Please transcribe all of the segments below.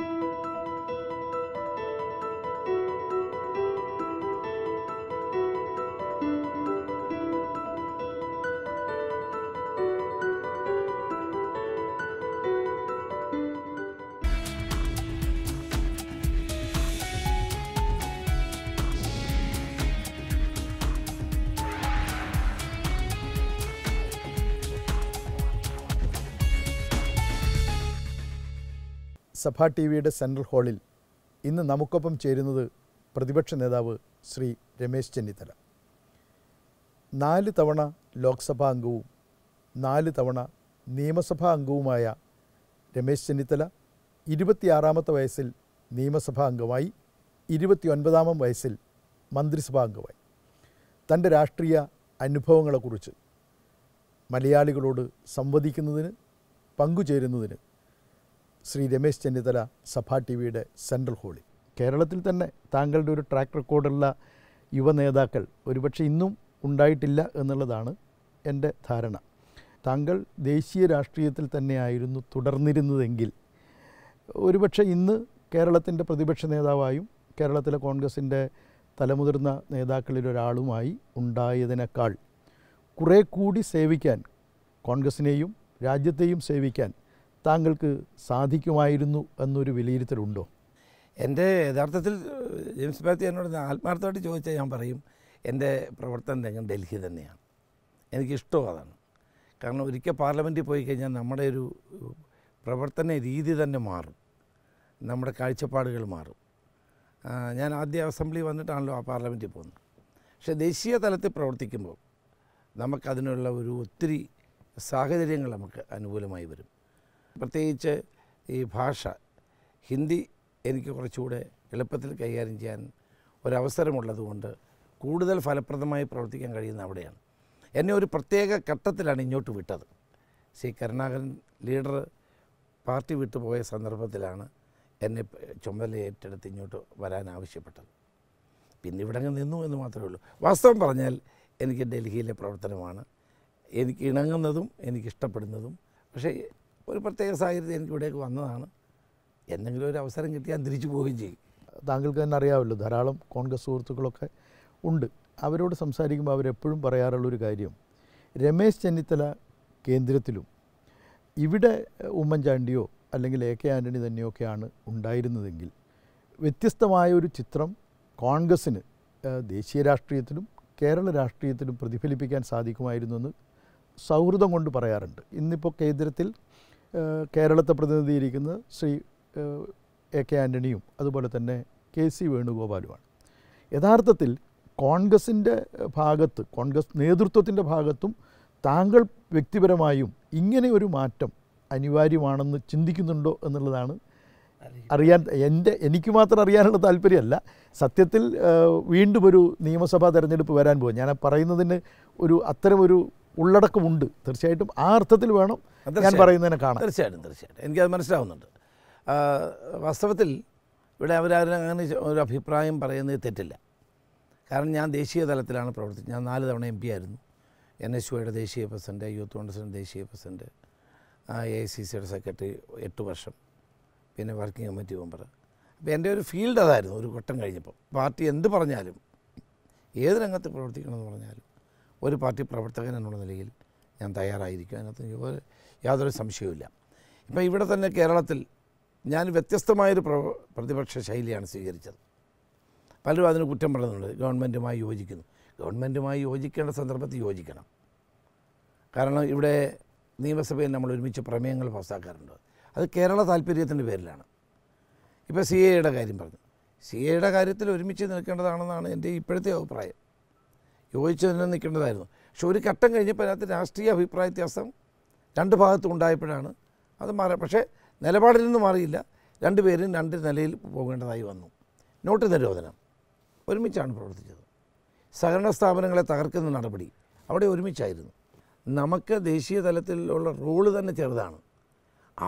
thank you സഭ T വിയുടെ central ഹാളിൽ ഇന്ന് നമുക്കൊപ്പം ചേരുന്നത് പ്രതിപക്ഷ നേതാവ് ശ്രീ രമേശ് ചെന്നിത്തല നാല് തവണ ലോക്സഭാ അംഗവും നാല് തവണ നിയമസഭാ അംഗവുമായ രമേശ് ചെന്നിത്തല ഇരുപത്തിയാറാമത്തെ വയസ്സിൽ നിയമസഭാ അംഗമായി ഇരുപത്തിയൊൻപതാമം വയസ്സിൽ മന്ത്രിസഭാ അംഗമായി തൻ്റെ രാഷ്ട്രീയ അനുഭവങ്ങളെക്കുറിച്ച് മലയാളികളോട് സംവദിക്കുന്നതിന് പങ്കുചേരുന്നതിന് ശ്രീ രമേശ് ചെന്നിത്തല സഭാ ടി വിയുടെ സെൻട്രൽ ഹോളിൽ കേരളത്തിൽ തന്നെ താങ്കളുടെ ഒരു ട്രാക്ക് റെക്കോർഡുള്ള യുവ നേതാക്കൾ ഒരുപക്ഷെ ഇന്നും ഉണ്ടായിട്ടില്ല എന്നുള്ളതാണ് എൻ്റെ ധാരണ താങ്കൾ ദേശീയ രാഷ്ട്രീയത്തിൽ തന്നെയായിരുന്നു തുടർന്നിരുന്നതെങ്കിൽ ഒരുപക്ഷെ ഇന്ന് കേരളത്തിൻ്റെ പ്രതിപക്ഷ നേതാവായും കേരളത്തിലെ കോൺഗ്രസിൻ്റെ തലമുതിർന്ന നേതാക്കളിലൊരാളുമായി ഉണ്ടായതിനേക്കാൾ കുറേ കൂടി സേവിക്കാൻ കോൺഗ്രസിനെയും രാജ്യത്തെയും സേവിക്കാൻ താങ്കൾക്ക് സാധിക്കുമായിരുന്നു എന്നൊരു വിലയിരുത്തലുണ്ടോ എൻ്റെ യഥാർത്ഥത്തിൽ ജെയിംസ് ബാത്തി എന്നോട് ആത്മാർത്ഥമായിട്ട് ചോദിച്ചാൽ ഞാൻ പറയും എൻ്റെ പ്രവർത്തന രംഗം ഡൽഹി തന്നെയാണ് എനിക്കിഷ്ടവും അതാണ് കാരണം ഒരിക്കൽ പാർലമെൻറ്റിൽ പോയി കഴിഞ്ഞാൽ നമ്മുടെ ഒരു പ്രവർത്തന രീതി തന്നെ മാറും നമ്മുടെ കാഴ്ചപ്പാടുകൾ മാറും ഞാൻ ആദ്യ അസംബ്ലി വന്നിട്ടാണല്ലോ ആ പാർലമെൻറ്റിൽ പോകുന്നത് പക്ഷേ ദേശീയ തലത്തിൽ പ്രവർത്തിക്കുമ്പോൾ നമുക്കതിനുള്ള ഒരു ഒത്തിരി സാഹചര്യങ്ങൾ നമുക്ക് അനുകൂലമായി വരും പ്രത്യേകിച്ച് ഈ ഭാഷ ഹിന്ദി എനിക്ക് കുറച്ചുകൂടെ എളുപ്പത്തിൽ കൈകാര്യം ചെയ്യാൻ ഒരവസരമുള്ളതുകൊണ്ട് കൂടുതൽ ഫലപ്രദമായി പ്രവർത്തിക്കാൻ കഴിയുന്ന അവിടെയാണ് എന്നെ ഒരു പ്രത്യേക ഘട്ടത്തിലാണ് ഇങ്ങോട്ട് വിട്ടത് സി കരുണാകരൻ ലീഡർ പാർട്ടി വിട്ടുപോയ സന്ദർഭത്തിലാണ് എന്നെ ചുമതല ഏറ്റെടുത്ത് ഇങ്ങോട്ട് വരാൻ ആവശ്യപ്പെട്ടത് പിന്നെ ഇവിടെ അങ്ങ് നിന്നു എന്ന് മാത്രമേ ഉള്ളൂ വാസ്തവം പറഞ്ഞാൽ എനിക്ക് ഡൽഹിയിലെ പ്രവർത്തനമാണ് എനിക്ക് ഇണങ്ങുന്നതും എനിക്കിഷ്ടപ്പെടുന്നതും പക്ഷേ ഒരു പ്രത്യേക സാഹചര്യത്തിൽ എനിക്ക് ഇവിടേക്ക് വന്നതാണ് എന്തെങ്കിലും ഒരു അവസരം കിട്ടിയാൽ തിരിച്ചു പോവുകയും ചെയ്യും താങ്കൾക്ക് തന്നെ അറിയാമല്ലോ ധാരാളം കോൺഗ്രസ് സുഹൃത്തുക്കളൊക്കെ ഉണ്ട് അവരോട് സംസാരിക്കുമ്പോൾ അവരെപ്പോഴും പറയാറുള്ളൊരു കാര്യം രമേശ് ചെന്നിത്തല കേന്ദ്രത്തിലും ഇവിടെ ഉമ്മൻചാണ്ടിയോ അല്ലെങ്കിൽ എ കെ ആൻ്റണി തന്നെയൊക്കെയാണ് ഉണ്ടായിരുന്നതെങ്കിൽ വ്യത്യസ്തമായ ഒരു ചിത്രം കോൺഗ്രസ്സിന് ദേശീയ രാഷ്ട്രീയത്തിലും കേരള രാഷ്ട്രീയത്തിലും പ്രതിഫലിപ്പിക്കാൻ സാധിക്കുമായിരുന്നു എന്ന് സൗഹൃദം കൊണ്ട് പറയാറുണ്ട് ഇന്നിപ്പോൾ കേന്ദ്രത്തിൽ കേരളത്തെ പ്രതിനിധീകരിക്കുന്നത് ശ്രീ എ കെ ആൻ്റണിയും അതുപോലെ തന്നെ കെ സി വേണുഗോപാലുമാണ് യഥാർത്ഥത്തിൽ കോൺഗ്രസിൻ്റെ ഭാഗത്ത് കോൺഗ്രസ് നേതൃത്വത്തിൻ്റെ ഭാഗത്തും താങ്കൾ വ്യക്തിപരമായും ഇങ്ങനെ ഒരു മാറ്റം അനിവാര്യമാണെന്ന് ചിന്തിക്കുന്നുണ്ടോ എന്നുള്ളതാണ് അറിയാൻ എൻ്റെ എനിക്ക് മാത്രം അറിയാനുള്ള താല്പര്യമല്ല സത്യത്തിൽ വീണ്ടും ഒരു നിയമസഭാ തെരഞ്ഞെടുപ്പ് വരാൻ പോകും ഞാൻ പറയുന്നതിന് ഒരു അത്തരമൊരു ഉള്ളടക്കമുണ്ട് തീർച്ചയായിട്ടും ആ അർത്ഥത്തിൽ വേണം ഞാൻ പറയുന്നതിനെ കാണാം തീർച്ചയായിട്ടും തീർച്ചയായിട്ടും എനിക്കത് മനസ്സിലാവുന്നുണ്ട് വാസ്തവത്തിൽ ഇവിടെ അവരാരും അങ്ങനെ ഒരു അഭിപ്രായം പറയുന്നത് തെറ്റില്ല കാരണം ഞാൻ ദേശീയ തലത്തിലാണ് പ്രവർത്തിച്ചത് ഞാൻ നാല് തവണ എം പി ആയിരുന്നു എൻ എസ് യുയുടെ ദേശീയ പ്രസിഡൻറ്റ് യൂത്ത് കോൺഗ്രസിൻ്റെ ദേശീയ പ്രസിഡൻറ്റ് എ ഐ സി സിയുടെ സെക്രട്ടറി എട്ട് വർഷം പിന്നെ വർക്കിംഗ് കമ്മിറ്റി മെമ്പർ അപ്പോൾ എൻ്റെ ഒരു ഫീൽഡ് അതായിരുന്നു ഒരു ഘട്ടം കഴിഞ്ഞപ്പോൾ പാർട്ടി എന്ത് പറഞ്ഞാലും ഏത് രംഗത്ത് പ്രവർത്തിക്കണമെന്ന് പറഞ്ഞാലും ഒരു പാർട്ടി പ്രവർത്തകൻ എന്നുള്ള നിലയിൽ ഞാൻ തയ്യാറായിരിക്കും അതിനകത്ത് യാതൊരു സംശയവുമില്ല ഇപ്പം ഇവിടെ തന്നെ കേരളത്തിൽ ഞാൻ വ്യത്യസ്തമായൊരു പ്ര പ്രതിപക്ഷ ശൈലിയാണ് സ്വീകരിച്ചത് പലരും അതിന് കുറ്റം പറയുന്നുണ്ട് ഗവൺമെൻറ്റുമായി യോജിക്കുന്നു ഗവൺമെൻറ്റുമായി യോജിക്കേണ്ട സന്ദർഭത്തിൽ യോജിക്കണം കാരണം ഇവിടെ നിയമസഭയിൽ നമ്മൾ ഒരുമിച്ച് പ്രമേയങ്ങൾ പാസ്സാക്കാറുണ്ട് അത് കേരള താല്പര്യത്തിൻ്റെ പേരിലാണ് ഇപ്പോൾ സി എയുടെ കാര്യം പറഞ്ഞു സി എയുടെ കാര്യത്തിൽ ഒരുമിച്ച് നിൽക്കേണ്ടതാണെന്നാണ് എൻ്റെ ഇപ്പോഴത്തെ അഭിപ്രായം യോജിച്ചു തന്നെ നിൽക്കേണ്ടതായിരുന്നു പക്ഷെ ഒരു ഘട്ടം കഴിഞ്ഞപ്പോൾ അതിനകത്ത് രാഷ്ട്രീയ അഭിപ്രായ വ്യത്യാസം രണ്ട് ഭാഗത്തും ഉണ്ടായപ്പോഴാണ് അത് മാറി പക്ഷേ നിലപാടിൽ നിന്ന് മാറിയില്ല രണ്ടുപേരും രണ്ട് നിലയിൽ പോകേണ്ടതായി വന്നു നോട്ട് നിരോധനം ഒരുമിച്ചാണ് പ്രവർത്തിച്ചത് സഹകരണ സ്ഥാപനങ്ങളെ തകർക്കുന്ന നടപടി അവിടെ ഒരുമിച്ചായിരുന്നു നമുക്ക് ദേശീയ തലത്തിലുള്ള റോള് തന്നെ ചെറുതാണ്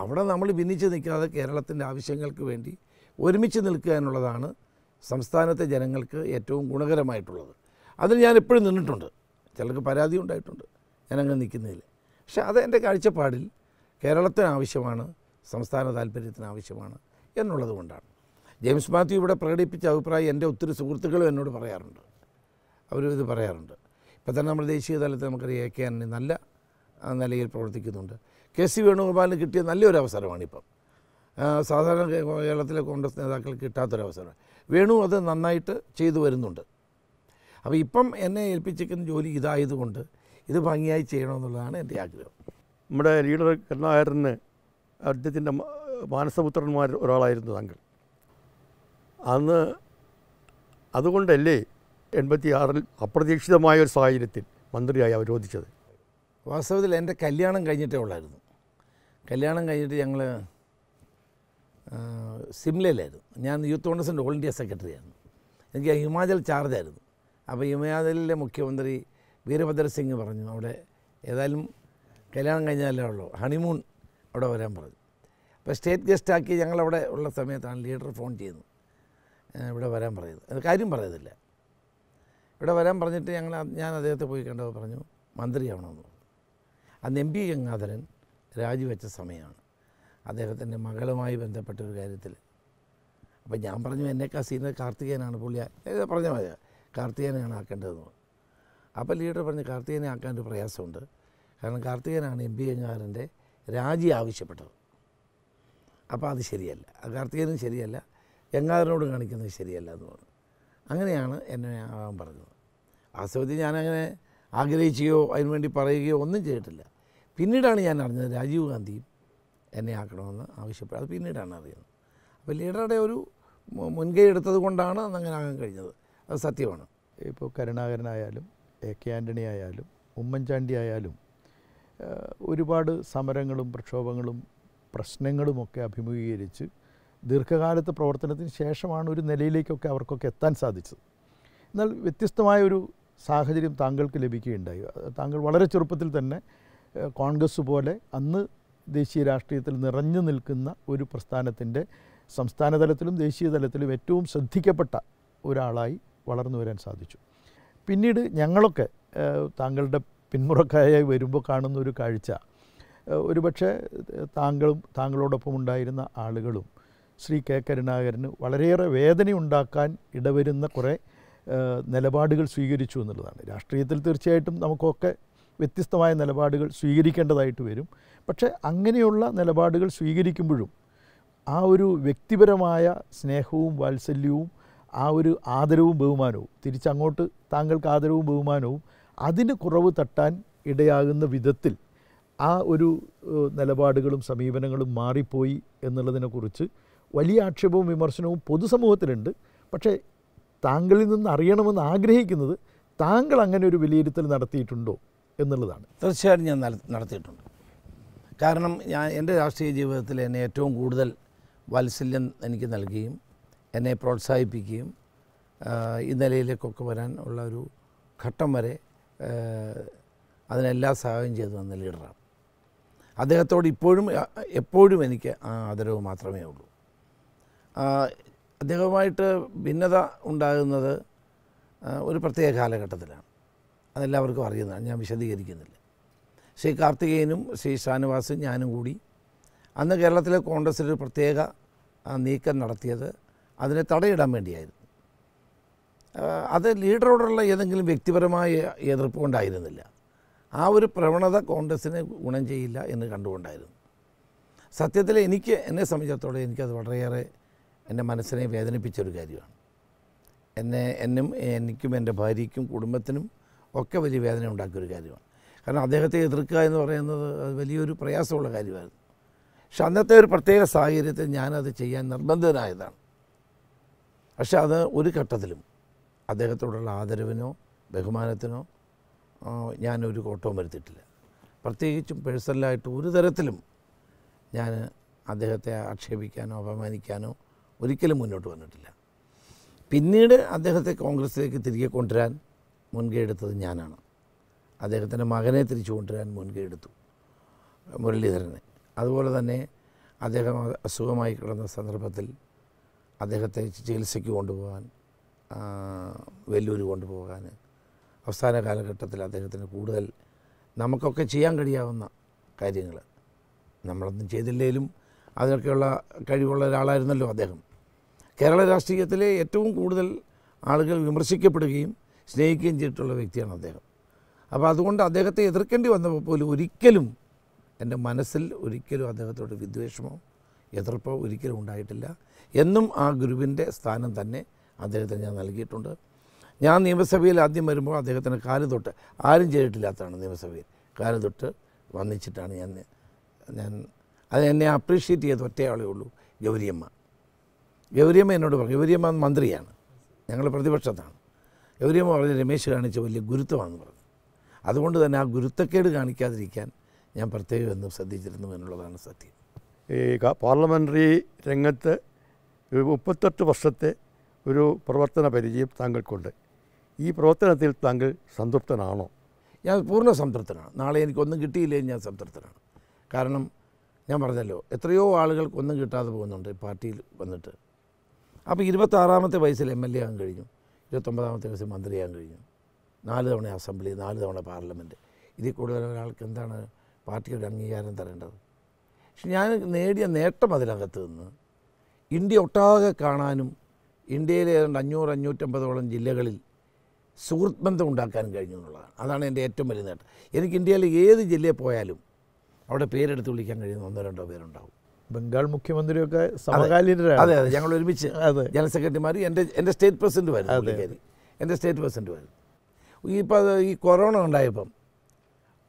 അവിടെ നമ്മൾ ഭിന്നിച്ച് നിൽക്കാതെ കേരളത്തിൻ്റെ ആവശ്യങ്ങൾക്ക് വേണ്ടി ഒരുമിച്ച് നിൽക്കുക എന്നുള്ളതാണ് സംസ്ഥാനത്തെ ജനങ്ങൾക്ക് ഏറ്റവും ഗുണകരമായിട്ടുള്ളത് അതിൽ ഞാൻ എപ്പോഴും നിന്നിട്ടുണ്ട് ചിലർക്ക് പരാതി ഉണ്ടായിട്ടുണ്ട് ഞാനങ്ങനെ നിൽക്കുന്നതിൽ പക്ഷേ അത് എൻ്റെ കാഴ്ചപ്പാടിൽ കേരളത്തിന് ആവശ്യമാണ് സംസ്ഥാന താല്പര്യത്തിന് ആവശ്യമാണ് എന്നുള്ളത് കൊണ്ടാണ് ജെയിംസ് മാത്യു ഇവിടെ പ്രകടിപ്പിച്ച അഭിപ്രായം എൻ്റെ ഒത്തിരി സുഹൃത്തുക്കളും എന്നോട് പറയാറുണ്ട് അവരും ഇത് പറയാറുണ്ട് ഇപ്പോൾ തന്നെ നമ്മൾ ദേശീയ തലത്തിൽ നമുക്കറിയാം എ കെ ആൻ്റണി നല്ല നിലയിൽ പ്രവർത്തിക്കുന്നുണ്ട് കെ സി വേണുഗോപാലിന് കിട്ടിയ നല്ലൊരു അവസരമാണിപ്പം സാധാരണ കേരളത്തിലെ കോൺഗ്രസ് നേതാക്കൾ കിട്ടാത്തൊരവസരം വേണു അത് നന്നായിട്ട് ചെയ്തു വരുന്നുണ്ട് അപ്പോൾ ഇപ്പം എന്നെ ഏൽപ്പിച്ചിരിക്കുന്ന ജോലി ഇതായതുകൊണ്ട് ഇത് ഭംഗിയായി ചെയ്യണമെന്നുള്ളതാണ് എൻ്റെ ആഗ്രഹം നമ്മുടെ ലീഡർ കരുണാകരന് അദ്ദേഹത്തിൻ്റെ മാനസപുത്രന്മാർ ഒരാളായിരുന്നു താങ്കൾ അന്ന് അതുകൊണ്ടല്ലേ എൺപത്തി ആറിൽ അപ്രതീക്ഷിതമായ ഒരു സാഹചര്യത്തിൽ മന്ത്രിയായി അവരോധിച്ചത് വാസ്തവത്തിൽ എൻ്റെ കല്യാണം കഴിഞ്ഞിട്ടേ ഉള്ളായിരുന്നു കല്യാണം കഴിഞ്ഞിട്ട് ഞങ്ങൾ സിംലയിലായിരുന്നു ഞാൻ യൂത്ത് കോൺഗ്രസിൻ്റെ ഓൾ ഇന്ത്യ സെക്രട്ടറിയായിരുന്നു എനിക്ക് ഹിമാചൽ ചാർജായിരുന്നു അപ്പോൾ ഹിമാചലിലെ മുഖ്യമന്ത്രി വീരഭദ്ര സിംഗ് പറഞ്ഞു അവിടെ ഏതായാലും കല്യാണം കഴിഞ്ഞാലേ ഉള്ളൂ ഹണിമൂൺ അവിടെ വരാൻ പറഞ്ഞു അപ്പോൾ സ്റ്റേറ്റ് ഗസ്റ്റാക്കി ഞങ്ങളവിടെ ഉള്ള സമയത്താണ് ലീഡർ ഫോൺ ചെയ്യുന്നത് ഇവിടെ വരാൻ പറയുന്നത് അത് കാര്യം പറയത്തില്ല ഇവിടെ വരാൻ പറഞ്ഞിട്ട് ഞങ്ങൾ ഞാൻ അദ്ദേഹത്തെ പോയി കണ്ടത് പറഞ്ഞു മന്ത്രിയാവണമെന്ന് പറഞ്ഞു അന്ന് എം പി ഗംഗാധരൻ രാജിവെച്ച സമയമാണ് അദ്ദേഹത്തിൻ്റെ മകളുമായി ബന്ധപ്പെട്ട ഒരു കാര്യത്തിൽ അപ്പോൾ ഞാൻ പറഞ്ഞു എന്നെ കസീന കാർത്തികേനാണ് പുള്ളിയ പറഞ്ഞ മതിയാണ് കാർത്തികനെയാണ് ആക്കേണ്ടതെന്ന് അപ്പോൾ ലീഡർ പറഞ്ഞ് കാർത്തികനെ ആക്കാൻ ഒരു പ്രയാസമുണ്ട് കാരണം കാർത്തികനാണ് എം പി എങ്ങാരൻ്റെ രാജി ആവശ്യപ്പെട്ടത് അപ്പോൾ അത് ശരിയല്ല കാർത്തികനും ശരിയല്ല എങ്ങാരനോട് കാണിക്കുന്നത് ശരിയല്ല എന്ന് പറഞ്ഞു അങ്ങനെയാണ് എന്നെ ആകാൻ പറഞ്ഞത് വാസ്തവത്തിൽ ഞാനങ്ങനെ ആഗ്രഹിക്കുകയോ അതിനുവേണ്ടി പറയുകയോ ഒന്നും ചെയ്തിട്ടില്ല പിന്നീടാണ് ഞാൻ അറിഞ്ഞത് രാജീവ് ഗാന്ധിയും എന്നെ ആക്കണമെന്ന് ആവശ്യപ്പെട്ടത് അത് പിന്നീടാണ് അറിയുന്നത് അപ്പോൾ ലീഡറുടെ ഒരു മുൻകൈ എടുത്തത് കൊണ്ടാണ് അങ്ങനെ ആകാൻ കഴിഞ്ഞത് അത് സത്യമാണ് ഇപ്പോൾ കരുണാകരനായാലും എ കെ ആൻ്റണി ആയാലും ഉമ്മൻചാണ്ടി ആയാലും ഒരുപാട് സമരങ്ങളും പ്രക്ഷോഭങ്ങളും പ്രശ്നങ്ങളുമൊക്കെ അഭിമുഖീകരിച്ച് ദീർഘകാലത്തെ പ്രവർത്തനത്തിന് ശേഷമാണ് ഒരു നിലയിലേക്കൊക്കെ അവർക്കൊക്കെ എത്താൻ സാധിച്ചത് എന്നാൽ വ്യത്യസ്തമായൊരു സാഹചര്യം താങ്കൾക്ക് ലഭിക്കുകയുണ്ടായി താങ്കൾ വളരെ ചെറുപ്പത്തിൽ തന്നെ കോൺഗ്രസ് പോലെ അന്ന് ദേശീയ രാഷ്ട്രീയത്തിൽ നിറഞ്ഞു നിൽക്കുന്ന ഒരു പ്രസ്ഥാനത്തിൻ്റെ സംസ്ഥാന തലത്തിലും ദേശീയ തലത്തിലും ഏറ്റവും ശ്രദ്ധിക്കപ്പെട്ട ഒരാളായി വളർന്നു വരാൻ സാധിച്ചു പിന്നീട് ഞങ്ങളൊക്കെ താങ്കളുടെ പിന്മുറക്കായി വരുമ്പോൾ കാണുന്ന ഒരു കാഴ്ച ഒരുപക്ഷെ താങ്കളും താങ്കളോടൊപ്പം ഉണ്ടായിരുന്ന ആളുകളും ശ്രീ കെ കരുണാകരന് വളരെയേറെ വേദനയുണ്ടാക്കാൻ ഇടവരുന്ന കുറേ നിലപാടുകൾ സ്വീകരിച്ചു എന്നുള്ളതാണ് രാഷ്ട്രീയത്തിൽ തീർച്ചയായിട്ടും നമുക്കൊക്കെ വ്യത്യസ്തമായ നിലപാടുകൾ സ്വീകരിക്കേണ്ടതായിട്ട് വരും പക്ഷേ അങ്ങനെയുള്ള നിലപാടുകൾ സ്വീകരിക്കുമ്പോഴും ആ ഒരു വ്യക്തിപരമായ സ്നേഹവും വാത്സല്യവും ആ ഒരു ആദരവും ബഹുമാനവും തിരിച്ചങ്ങോട്ട് താങ്കൾക്ക് ആദരവും ബഹുമാനവും അതിന് കുറവ് തട്ടാൻ ഇടയാകുന്ന വിധത്തിൽ ആ ഒരു നിലപാടുകളും സമീപനങ്ങളും മാറിപ്പോയി എന്നുള്ളതിനെക്കുറിച്ച് വലിയ ആക്ഷേപവും വിമർശനവും പൊതുസമൂഹത്തിലുണ്ട് പക്ഷേ താങ്കളിൽ നിന്ന് അറിയണമെന്ന് ആഗ്രഹിക്കുന്നത് താങ്കൾ അങ്ങനെ ഒരു വിലയിരുത്തൽ നടത്തിയിട്ടുണ്ടോ എന്നുള്ളതാണ് തീർച്ചയായും ഞാൻ നടത്തിയിട്ടുണ്ട് കാരണം ഞാൻ എൻ്റെ രാഷ്ട്രീയ ജീവിതത്തിൽ എന്നെ ഏറ്റവും കൂടുതൽ വാത്സല്യം എനിക്ക് നൽകുകയും എന്നെ പ്രോത്സാഹിപ്പിക്കുകയും ഈ നിലയിലേക്കൊക്കെ വരാൻ ഉള്ള ഒരു ഘട്ടം വരെ അതിനെല്ലാ സഹായം ചെയ്തു തന്ന ലീഡറാണ് അദ്ദേഹത്തോട് ഇപ്പോഴും എപ്പോഴും എനിക്ക് ആ ആദരവ് മാത്രമേ ഉള്ളൂ അദ്ദേഹവുമായിട്ട് ഭിന്നത ഉണ്ടാകുന്നത് ഒരു പ്രത്യേക കാലഘട്ടത്തിലാണ് അതെല്ലാവർക്കും അറിയുന്നതാണ് ഞാൻ വിശദീകരിക്കുന്നില്ല ശ്രീ കാർത്തികേയനും ശ്രീ ഷാനുവാസും ഞാനും കൂടി അന്ന് കേരളത്തിലെ കോൺഗ്രസ്സിൽ ഒരു പ്രത്യേക നീക്കം നടത്തിയത് അതിനെ തടയിടാൻ വേണ്ടിയായിരുന്നു അത് ലീഡറോടുള്ള ഏതെങ്കിലും വ്യക്തിപരമായ എതിർപ്പ് കൊണ്ടായിരുന്നില്ല ആ ഒരു പ്രവണത കോൺഗ്രസ്സിന് ഗുണം ചെയ്യില്ല എന്ന് കണ്ടുകൊണ്ടായിരുന്നു സത്യത്തിൽ എനിക്ക് എന്നെ സംബന്ധിച്ചിടത്തോളം എനിക്കത് വളരെയേറെ എൻ്റെ മനസ്സിനെ വേദനിപ്പിച്ചൊരു കാര്യമാണ് എന്നെ എന്നും എനിക്കും എൻ്റെ ഭാര്യയ്ക്കും കുടുംബത്തിനും ഒക്കെ വലിയ വേദന ഉണ്ടാക്കിയൊരു കാര്യമാണ് കാരണം അദ്ദേഹത്തെ എതിർക്കുക എന്ന് പറയുന്നത് അത് വലിയൊരു പ്രയാസമുള്ള കാര്യമായിരുന്നു പക്ഷെ അന്നത്തെ ഒരു പ്രത്യേക സാഹചര്യത്തിൽ ഞാനത് ചെയ്യാൻ നിർബന്ധിതനായതാണ് പക്ഷെ അത് ഒരു ഘട്ടത്തിലും അദ്ദേഹത്തോടുള്ള ആദരവിനോ ബഹുമാനത്തിനോ ഞാൻ ഒരു കോട്ടവും വരുത്തിയിട്ടില്ല പ്രത്യേകിച്ചും പേഴ്സണലായിട്ട് ഒരു തരത്തിലും ഞാൻ അദ്ദേഹത്തെ ആക്ഷേപിക്കാനോ അപമാനിക്കാനോ ഒരിക്കലും മുന്നോട്ട് വന്നിട്ടില്ല പിന്നീട് അദ്ദേഹത്തെ കോൺഗ്രസ്സിലേക്ക് തിരികെ കൊണ്ടുവരാൻ മുൻകൈ എടുത്തത് ഞാനാണ് അദ്ദേഹത്തിൻ്റെ മകനെ തിരിച്ചു കൊണ്ടുവരാൻ മുൻകൈ എടുത്തു മുരളീധരനെ അതുപോലെ തന്നെ അദ്ദേഹം അസുഖമായി കിടന്ന സന്ദർഭത്തിൽ അദ്ദേഹത്തെ ചികിത്സയ്ക്ക് കൊണ്ടുപോകാൻ വെല്ലൂർ കൊണ്ടുപോകാൻ അവസാന കാലഘട്ടത്തിൽ അദ്ദേഹത്തിന് കൂടുതൽ നമുക്കൊക്കെ ചെയ്യാൻ കഴിയാവുന്ന കാര്യങ്ങൾ നമ്മളൊന്നും ചെയ്തില്ലെങ്കിലും അതിനൊക്കെയുള്ള കഴിവുള്ള ഒരാളായിരുന്നല്ലോ അദ്ദേഹം കേരള രാഷ്ട്രീയത്തിലെ ഏറ്റവും കൂടുതൽ ആളുകൾ വിമർശിക്കപ്പെടുകയും സ്നേഹിക്കുകയും ചെയ്തിട്ടുള്ള വ്യക്തിയാണ് അദ്ദേഹം അപ്പോൾ അതുകൊണ്ട് അദ്ദേഹത്തെ എതിർക്കേണ്ടി വന്നപ്പോൾ പോലും ഒരിക്കലും എൻ്റെ മനസ്സിൽ ഒരിക്കലും അദ്ദേഹത്തോട് വിദ്വേഷമോ എതിർപ്പ് ഒരിക്കലും ഉണ്ടായിട്ടില്ല എന്നും ആ ഗുരുവിൻ്റെ സ്ഥാനം തന്നെ അദ്ദേഹത്തിന് ഞാൻ നൽകിയിട്ടുണ്ട് ഞാൻ നിയമസഭയിൽ ആദ്യം വരുമ്പോൾ അദ്ദേഹത്തിന് കാല് തൊട്ട് ആരും ചെയ്തിട്ടില്ലാത്തതാണ് നിയമസഭയിൽ കാല് തൊട്ട് വന്നിച്ചിട്ടാണ് ഞാൻ ഞാൻ അത് എന്നെ അപ്രീഷിയേറ്റ് ചെയ്ത ഒറ്റയാളേ ഉള്ളൂ ഗൗരിയമ്മ ഗൗരിയമ്മ എന്നോട് പറഞ്ഞു ഗൗരിയമ്മ മന്ത്രിയാണ് ഞങ്ങൾ പ്രതിപക്ഷത്താണ് ഗൗരിയമ്മ പറഞ്ഞ് രമേശ് കാണിച്ച വലിയ ഗുരുത്വമാണെന്ന് പറഞ്ഞു അതുകൊണ്ട് തന്നെ ആ ഗുരുത്തക്കേട് കാണിക്കാതിരിക്കാൻ ഞാൻ പ്രത്യേകം എന്നും ശ്രദ്ധിച്ചിരുന്നു എന്നുള്ളതാണ് സത്യം ഈ പാർലമെൻ്ററി രംഗത്ത് മുപ്പത്തെട്ട് വർഷത്തെ ഒരു പ്രവർത്തന പരിചയം താങ്കൾക്കുണ്ട് ഈ പ്രവർത്തനത്തിൽ താങ്കൾ സംതൃപ്തനാണോ ഞാൻ പൂർണ്ണ സംതൃപ്തനാണ് നാളെ എനിക്കൊന്നും കിട്ടിയില്ലേ ഞാൻ സംതൃപ്തനാണ് കാരണം ഞാൻ പറഞ്ഞല്ലോ എത്രയോ ആളുകൾക്ക് ഒന്നും കിട്ടാതെ പോകുന്നുണ്ട് പാർട്ടിയിൽ വന്നിട്ട് അപ്പോൾ ഇരുപത്താറാമത്തെ വയസ്സിൽ എം എൽ എ ആകാൻ കഴിഞ്ഞു ഇരുപത്തൊമ്പതാമത്തെ വയസ്സിൽ മന്ത്രിയാകാൻ കഴിഞ്ഞു നാല് തവണ അസംബ്ലി നാല് തവണ പാർലമെൻറ്റ് ഇതിൽ കൂടുതൽ ഒരാൾക്ക് എന്താണ് പാർട്ടിയുടെ അംഗീകാരം തരേണ്ടത് പക്ഷെ ഞാൻ നേടിയ നേട്ടം അതിനകത്ത് നിന്ന് ഇന്ത്യ ഒട്ടാകെ കാണാനും ഇന്ത്യയിലെ ഏതാണ്ട് അഞ്ഞൂറ് അഞ്ഞൂറ്റമ്പതോളം ജില്ലകളിൽ സുഹൃത്ത് ബന്ധം ഉണ്ടാക്കാൻ കഴിഞ്ഞു എന്നുള്ളതാണ് അതാണ് എൻ്റെ ഏറ്റവും വലിയ നേട്ടം എനിക്ക് ഇന്ത്യയിലെ ഏത് ജില്ലയിൽ പോയാലും അവിടെ പേരെടുത്ത് വിളിക്കാൻ കഴിയുന്ന ഒന്നോ രണ്ടോ പേരുണ്ടാവും ബംഗാൾ മുഖ്യമന്ത്രിയൊക്കെ സമകാലീനരാണ് അതെ അതെ ഞങ്ങൾ ഒരുമിച്ച് അതെ ജനറൽ സെക്രട്ടറിമാർ എൻ്റെ എൻ്റെ സ്റ്റേറ്റ് പ്രസിഡന്റ് വരും എൻ്റെ സ്റ്റേറ്റ് പ്രസിഡന്റ് വരും ഇപ്പോൾ ഈ കൊറോണ ഉണ്ടായപ്പം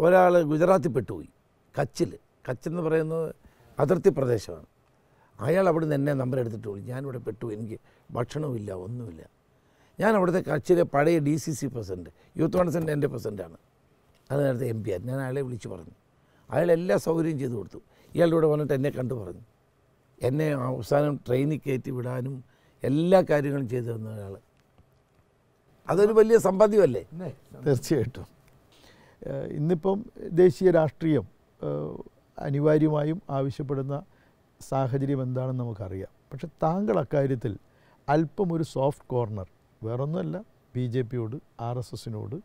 ഒരാൾ ഗുജറാത്തിൽ പെട്ടുപോയി കച്ചിൽ എന്ന് പറയുന്നത് അതിർത്തി പ്രദേശമാണ് അയാൾ അവിടെ നിന്ന് എന്നെ നമ്പർ എടുത്തിട്ട് വിളിച്ചു ഞാനിവിടെ പെട്ടു എനിക്ക് ഭക്ഷണമില്ല ഒന്നുമില്ല ഞാൻ അവിടുത്തെ കക്ഷിയിലെ പഴയ D C C president youth കോൺഗ്രസിൻ്റെ എൻ്റെ പ്രസിഡൻ്റാണ് അത് നേരത്തെ എം പി ആയിരുന്നു ഞാൻ അയാളെ വിളിച്ചു പറഞ്ഞു അയാൾ എല്ലാ സൗകര്യവും ചെയ്തു കൊടുത്തു ഇയാളുടെ കൂടെ വന്നിട്ട് എന്നെ കണ്ടു പറഞ്ഞു എന്നെ അവസാനം ട്രെയിനിൽ കയറ്റി വിടാനും എല്ലാ കാര്യങ്ങളും ചെയ്തു തന്ന ഒരാൾ അതൊരു വലിയ സമ്പാദ്യമല്ലേ തീർച്ചയായിട്ടും ഇന്നിപ്പം ദേശീയ രാഷ്ട്രീയം അനിവാര്യമായും ആവശ്യപ്പെടുന്ന സാഹചര്യം എന്താണെന്ന് നമുക്കറിയാം പക്ഷെ താങ്കൾ അക്കാര്യത്തിൽ അല്പം ഒരു സോഫ്റ്റ് കോർണർ വേറൊന്നുമല്ല ബി ജെ പിയോട് ആർ എസ് എസിനോട്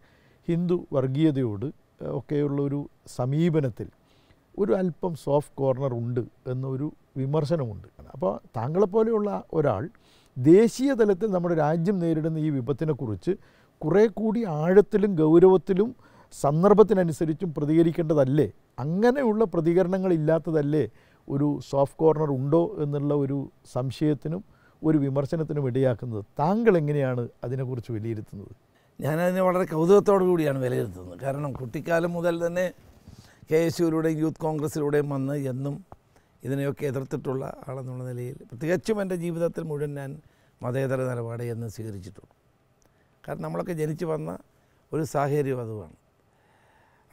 ഹിന്ദു വർഗീയതയോട് ഒക്കെയുള്ള ഒരു സമീപനത്തിൽ ഒരു അല്പം സോഫ്റ്റ് കോർണർ ഉണ്ട് എന്നൊരു വിമർശനമുണ്ട് അപ്പോൾ താങ്കളെപ്പോലെയുള്ള ഒരാൾ ദേശീയ തലത്തിൽ നമ്മുടെ രാജ്യം നേരിടുന്ന ഈ വിപത്തിനെക്കുറിച്ച് കുറേ കൂടി ആഴത്തിലും ഗൗരവത്തിലും സന്ദർഭത്തിനനുസരിച്ചും പ്രതികരിക്കേണ്ടതല്ലേ അങ്ങനെയുള്ള പ്രതികരണങ്ങളില്ലാത്തതല്ലേ ഒരു സോഫ്റ്റ് കോർണർ ഉണ്ടോ എന്നുള്ള ഒരു സംശയത്തിനും ഒരു വിമർശനത്തിനും ഇടയാക്കുന്നത് താങ്കൾ എങ്ങനെയാണ് അതിനെക്കുറിച്ച് വിലയിരുത്തുന്നത് ഞാനതിനെ വളരെ കൗതുകത്തോടു കൂടിയാണ് വിലയിരുത്തുന്നത് കാരണം കുട്ടിക്കാലം മുതൽ തന്നെ കെ എസ് യുവിലൂടെയും യൂത്ത് കോൺഗ്രസിലൂടെയും വന്ന് എന്നും ഇതിനെയൊക്കെ എതിർത്തിട്ടുള്ള ആളെന്നുള്ള നിലയിൽ തികച്ചും എൻ്റെ ജീവിതത്തിൽ മുഴുവൻ ഞാൻ മതേതര നിലപാട് എന്ന് സ്വീകരിച്ചിട്ടുള്ളൂ കാരണം നമ്മളൊക്കെ ജനിച്ചു വന്ന ഒരു സാഹചര്യം അതുമാണ്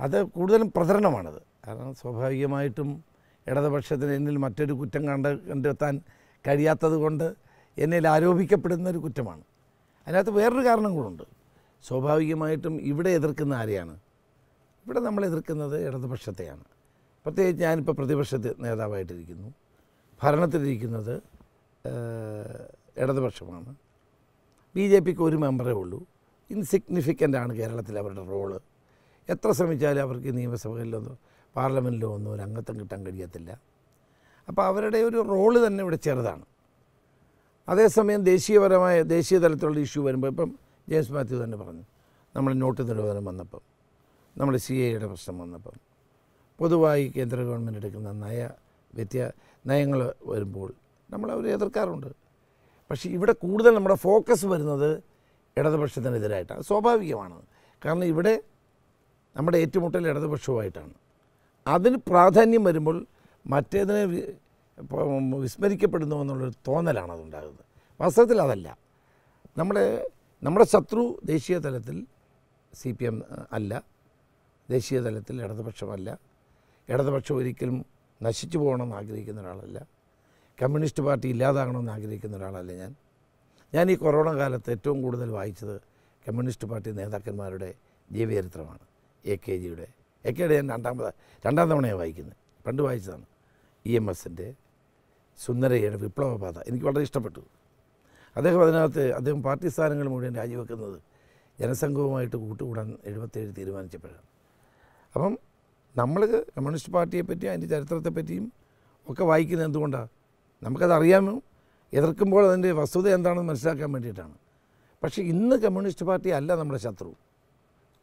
അത് കൂടുതലും പ്രചരണമാണത് കാരണം സ്വാഭാവികമായിട്ടും ഇടതുപക്ഷത്തിന് എന്നിൽ മറ്റൊരു കുറ്റം കണ്ട കണ്ടെത്താൻ കഴിയാത്തത് കൊണ്ട് എന്നിൽ ആരോപിക്കപ്പെടുന്ന ഒരു കുറ്റമാണ് അതിനകത്ത് വേറൊരു കാരണം കൂടുണ്ട് സ്വാഭാവികമായിട്ടും ഇവിടെ എതിർക്കുന്ന ആരെയാണ് ഇവിടെ നമ്മൾ എതിർക്കുന്നത് ഇടതുപക്ഷത്തെയാണ് പ്രത്യേകിച്ച് ഞാനിപ്പോൾ പ്രതിപക്ഷത്തെ നേതാവായിട്ടിരിക്കുന്നു ഭരണത്തിലിരിക്കുന്നത് ഇടതുപക്ഷമാണ് ബി ജെ പിക്ക് ഒരു മെമ്പറേ ഉള്ളൂ ഇൻസിഗ്നിഫിക്കൻ്റ് ആണ് കേരളത്തിൽ അവരുടെ റോള് എത്ര ശ്രമിച്ചാലും അവർക്ക് നിയമസഭകളിലൊന്നും പാർലമെൻറ്റിലോ ഒന്നും ഒരു അംഗത്വം കിട്ടാൻ കഴിയത്തില്ല അപ്പോൾ അവരുടെ ഒരു റോള് തന്നെ ഇവിടെ ചെറുതാണ് അതേസമയം ദേശീയപരമായ ദേശീയ തലത്തിലുള്ള ഇഷ്യൂ വരുമ്പോൾ ഇപ്പം ജെയിംസ് മാത്യു തന്നെ പറഞ്ഞു നമ്മൾ നോട്ട് നിരോധനം വന്നപ്പം നമ്മൾ സി എയുടെ പ്രശ്നം വന്നപ്പം പൊതുവായി കേന്ദ്ര ഗവൺമെൻറ് എടുക്കുന്ന നയ വ്യത്യ നയങ്ങൾ വരുമ്പോൾ നമ്മൾ അവർ എതിർക്കാറുണ്ട് പക്ഷേ ഇവിടെ കൂടുതൽ നമ്മുടെ ഫോക്കസ് വരുന്നത് ഇടതുപക്ഷത്തിനെതിരായിട്ടാണ് സ്വാഭാവികമാണ് കാരണം ഇവിടെ നമ്മുടെ ഏറ്റുമുട്ടൽ ഇടതുപക്ഷവുമായിട്ടാണ് അതിന് പ്രാധാന്യം വരുമ്പോൾ മറ്റേതിനെ വിസ്മരിക്കപ്പെടുന്നു എന്നുള്ളൊരു തോന്നലാണ് അതുണ്ടാകുന്നത് വാസ്തവത്തിൽ അതല്ല നമ്മുടെ നമ്മുടെ ശത്രു ദേശീയ തലത്തിൽ സി പി എം അല്ല ദേശീയ തലത്തിൽ ഇടതുപക്ഷമല്ല ഇടതുപക്ഷം ഒരിക്കലും നശിച്ചു പോകണമെന്ന് ആഗ്രഹിക്കുന്ന ഒരാളല്ല കമ്മ്യൂണിസ്റ്റ് പാർട്ടി ഇല്ലാതാകണമെന്ന് ആഗ്രഹിക്കുന്ന ഒരാളല്ല ഞാൻ ഞാൻ ഈ കൊറോണ കാലത്ത് ഏറ്റവും കൂടുതൽ വായിച്ചത് കമ്മ്യൂണിസ്റ്റ് പാർട്ടി നേതാക്കന്മാരുടെ ജീവചരിത്രമാണ് എ കെ ജിയുടെ എ കെ ഡി ഞാൻ രണ്ടാമത് രണ്ടാം തവണയാണ് വായിക്കുന്നത് പണ്ട് വായിച്ചതാണ് ഇ എം എസിൻ്റെ സുന്ദരയുടെ വിപ്ലവപാത എനിക്ക് വളരെ ഇഷ്ടപ്പെട്ടു അദ്ദേഹം അതിനകത്ത് അദ്ദേഹം പാർട്ടി സ്ഥാനങ്ങൾ മുഴുവൻ രാജിവെക്കുന്നത് ജനസംഘവുമായിട്ട് കൂട്ടുകൂടാൻ എഴുപത്തേഴ് തീരുമാനിച്ചപ്പോഴാണ് അപ്പം നമ്മൾ കമ്മ്യൂണിസ്റ്റ് പാർട്ടിയെ പറ്റിയും അതിൻ്റെ ചരിത്രത്തെപ്പറ്റിയും ഒക്കെ വായിക്കുന്നത് എന്തുകൊണ്ടാണ് നമുക്കതറിയാമോ എതിർക്കുമ്പോൾ അതിൻ്റെ വസ്തുത എന്താണെന്ന് മനസ്സിലാക്കാൻ വേണ്ടിയിട്ടാണ് പക്ഷേ ഇന്ന് കമ്മ്യൂണിസ്റ്റ് പാർട്ടി അല്ല നമ്മുടെ ശത്രു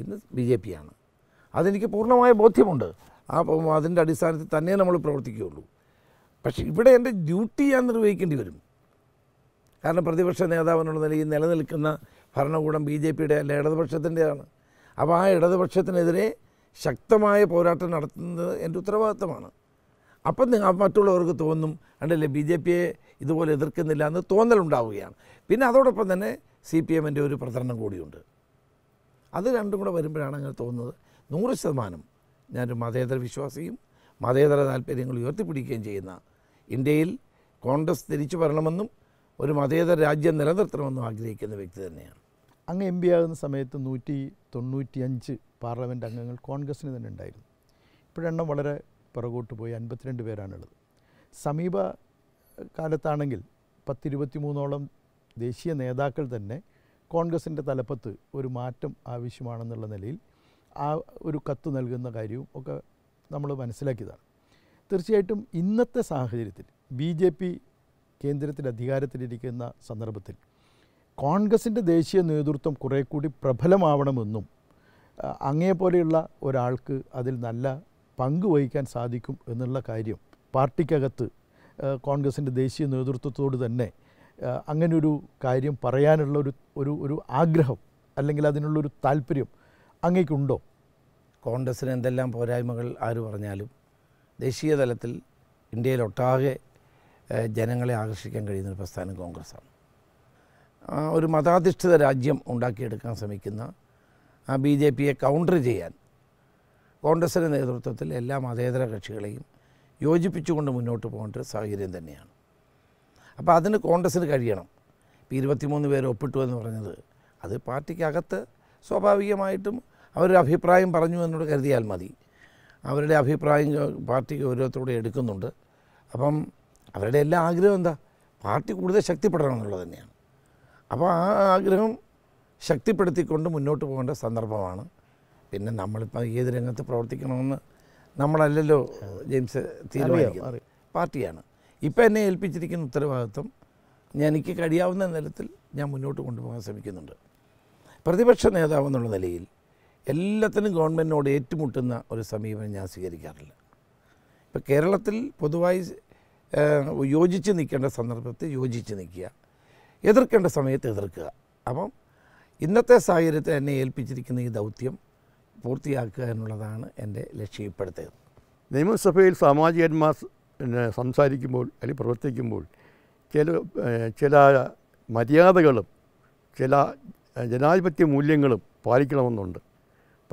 ഇന്ന് ബി ജെ പിയാണ് അതെനിക്ക് പൂർണ്ണമായ ബോധ്യമുണ്ട് ആ അതിൻ്റെ അടിസ്ഥാനത്തിൽ തന്നെ നമ്മൾ പ്രവർത്തിക്കുകയുള്ളൂ പക്ഷേ ഇവിടെ എൻ്റെ ഡ്യൂട്ടി ഞാൻ നിർവഹിക്കേണ്ടി വരും കാരണം പ്രതിപക്ഷ നേതാവെന്നുള്ള നിലയിൽ നിലനിൽക്കുന്ന ഭരണകൂടം ബി ജെ പിയുടെ അല്ല ഇടതുപക്ഷത്തിൻ്റെയാണ് അപ്പോൾ ആ ഇടതുപക്ഷത്തിനെതിരെ ശക്തമായ പോരാട്ടം നടത്തുന്നത് എൻ്റെ ഉത്തരവാദിത്തമാണ് അപ്പം മറ്റുള്ളവർക്ക് തോന്നും കണ്ടില്ലേ ബി ജെ പിയെ ഇതുപോലെ എതിർക്കുന്നില്ല എന്ന് തോന്നലുണ്ടാവുകയാണ് പിന്നെ അതോടൊപ്പം തന്നെ സി പി എമ്മിൻ്റെ ഒരു പ്രചരണം കൂടിയുണ്ട് അത് രണ്ടും കൂടെ വരുമ്പോഴാണ് അങ്ങനെ തോന്നുന്നത് നൂറ് ശതമാനം ഞാനൊരു മതേതര വിശ്വാസിയും മതേതര താല്പര്യങ്ങൾ ഉയർത്തിപ്പിടിക്കുകയും ചെയ്യുന്ന ഇന്ത്യയിൽ കോൺഗ്രസ് തിരിച്ചു വരണമെന്നും ഒരു മതേതര രാജ്യം നിലനിർത്തണമെന്നും ആഗ്രഹിക്കുന്ന വ്യക്തി തന്നെയാണ് അങ്ങ് എം പി ആകുന്ന സമയത്ത് നൂറ്റി അഞ്ച് പാർലമെൻറ്റ് അംഗങ്ങൾ കോൺഗ്രസ്സിന് തന്നെ ഉണ്ടായിരുന്നു ഇപ്പോഴെണ്ണം വളരെ പുറകോട്ട് പോയി അൻപത്തിരണ്ട് പേരാണുള്ളത് സമീപ കാലത്താണെങ്കിൽ പത്തിരുപത്തി മൂന്നോളം ദേശീയ നേതാക്കൾ തന്നെ കോൺഗ്രസിൻ്റെ തലപ്പത്ത് ഒരു മാറ്റം ആവശ്യമാണെന്നുള്ള നിലയിൽ ആ ഒരു കത്ത് നൽകുന്ന കാര്യവും ഒക്കെ നമ്മൾ മനസ്സിലാക്കിയതാണ് തീർച്ചയായിട്ടും ഇന്നത്തെ സാഹചര്യത്തിൽ ബി ജെ പി കേന്ദ്രത്തിൽ അധികാരത്തിലിരിക്കുന്ന സന്ദർഭത്തിൽ കോൺഗ്രസിൻ്റെ ദേശീയ നേതൃത്വം കുറേ കൂടി പ്രബലമാവണമെന്നും അങ്ങേപോലെയുള്ള ഒരാൾക്ക് അതിൽ നല്ല പങ്ക് വഹിക്കാൻ സാധിക്കും എന്നുള്ള കാര്യം പാർട്ടിക്കകത്ത് കോൺഗ്രസിൻ്റെ ദേശീയ നേതൃത്വത്തോട് തന്നെ ഒരു കാര്യം പറയാനുള്ള ഒരു ഒരു ഒരു ആഗ്രഹം അല്ലെങ്കിൽ അതിനുള്ളൊരു താല്പര്യം അങ്ങേക്കുണ്ടോ കോൺഗ്രസ്സിന് എന്തെല്ലാം പോരായ്മകൾ ആര് പറഞ്ഞാലും ദേശീയ തലത്തിൽ ഇന്ത്യയിലൊട്ടാകെ ജനങ്ങളെ ആകർഷിക്കാൻ ഒരു പ്രസ്ഥാനം കോൺഗ്രസ്സാണ് ഒരു മതാധിഷ്ഠിത രാജ്യം ഉണ്ടാക്കിയെടുക്കാൻ ശ്രമിക്കുന്ന ബി ജെ പിയെ കൗണ്ടർ ചെയ്യാൻ കോൺഗ്രസിൻ്റെ നേതൃത്വത്തിൽ എല്ലാ മതേതര കക്ഷികളെയും യോജിപ്പിച്ചുകൊണ്ട് മുന്നോട്ട് പോകേണ്ട ഒരു സാഹചര്യം തന്നെയാണ് അപ്പോൾ അതിന് കോൺഗ്രസ്സിന് കഴിയണം ഇപ്പോൾ ഇരുപത്തിമൂന്ന് പേര് ഒപ്പിട്ടു എന്ന് പറഞ്ഞത് അത് പാർട്ടിക്കകത്ത് സ്വാഭാവികമായിട്ടും അവരൊരു അഭിപ്രായം പറഞ്ഞു എന്നോട് കരുതിയാൽ മതി അവരുടെ അഭിപ്രായം പാർട്ടി ഗൗരവത്തോടെ എടുക്കുന്നുണ്ട് അപ്പം അവരുടെ എല്ലാ ആഗ്രഹം എന്താ പാർട്ടി കൂടുതൽ ശക്തിപ്പെടണം എന്നുള്ളത് തന്നെയാണ് അപ്പോൾ ആ ആഗ്രഹം ശക്തിപ്പെടുത്തിക്കൊണ്ട് മുന്നോട്ട് പോകേണ്ട സന്ദർഭമാണ് പിന്നെ നമ്മളിപ്പോൾ ഏത് രംഗത്ത് പ്രവർത്തിക്കണമെന്ന് നമ്മളല്ലല്ലോ ജെയിംസ് തീരുമാനിക്കുന്നത് പാർട്ടിയാണ് ഇപ്പം എന്നെ ഏൽപ്പിച്ചിരിക്കുന്ന ഉത്തരവാദിത്വം ഞാൻ എനിക്ക് കഴിയാവുന്ന നിലത്തിൽ ഞാൻ മുന്നോട്ട് കൊണ്ടുപോകാൻ ശ്രമിക്കുന്നുണ്ട് പ്രതിപക്ഷ നേതാവെന്നുള്ള നിലയിൽ എല്ലാത്തിനും ഗവൺമെൻറ്റിനോട് ഏറ്റുമുട്ടുന്ന ഒരു സമീപനം ഞാൻ സ്വീകരിക്കാറില്ല ഇപ്പോൾ കേരളത്തിൽ പൊതുവായി യോജിച്ച് നിൽക്കേണ്ട സന്ദർഭത്തിൽ യോജിച്ച് നിൽക്കുക എതിർക്കേണ്ട സമയത്ത് എതിർക്കുക അപ്പം ഇന്നത്തെ സാഹചര്യത്തെ എന്നെ ഏൽപ്പിച്ചിരിക്കുന്ന ഈ ദൗത്യം പൂർത്തിയാക്കുക എന്നുള്ളതാണ് എൻ്റെ ലക്ഷ്യപ്പെടുത്തിയത് നിയമസഭയിൽ സാമാജികന്മാർ പിന്നെ സംസാരിക്കുമ്പോൾ അല്ലെങ്കിൽ പ്രവർത്തിക്കുമ്പോൾ ചില ചില മര്യാദകളും ചില ജനാധിപത്യ മൂല്യങ്ങളും പാലിക്കണമെന്നുണ്ട്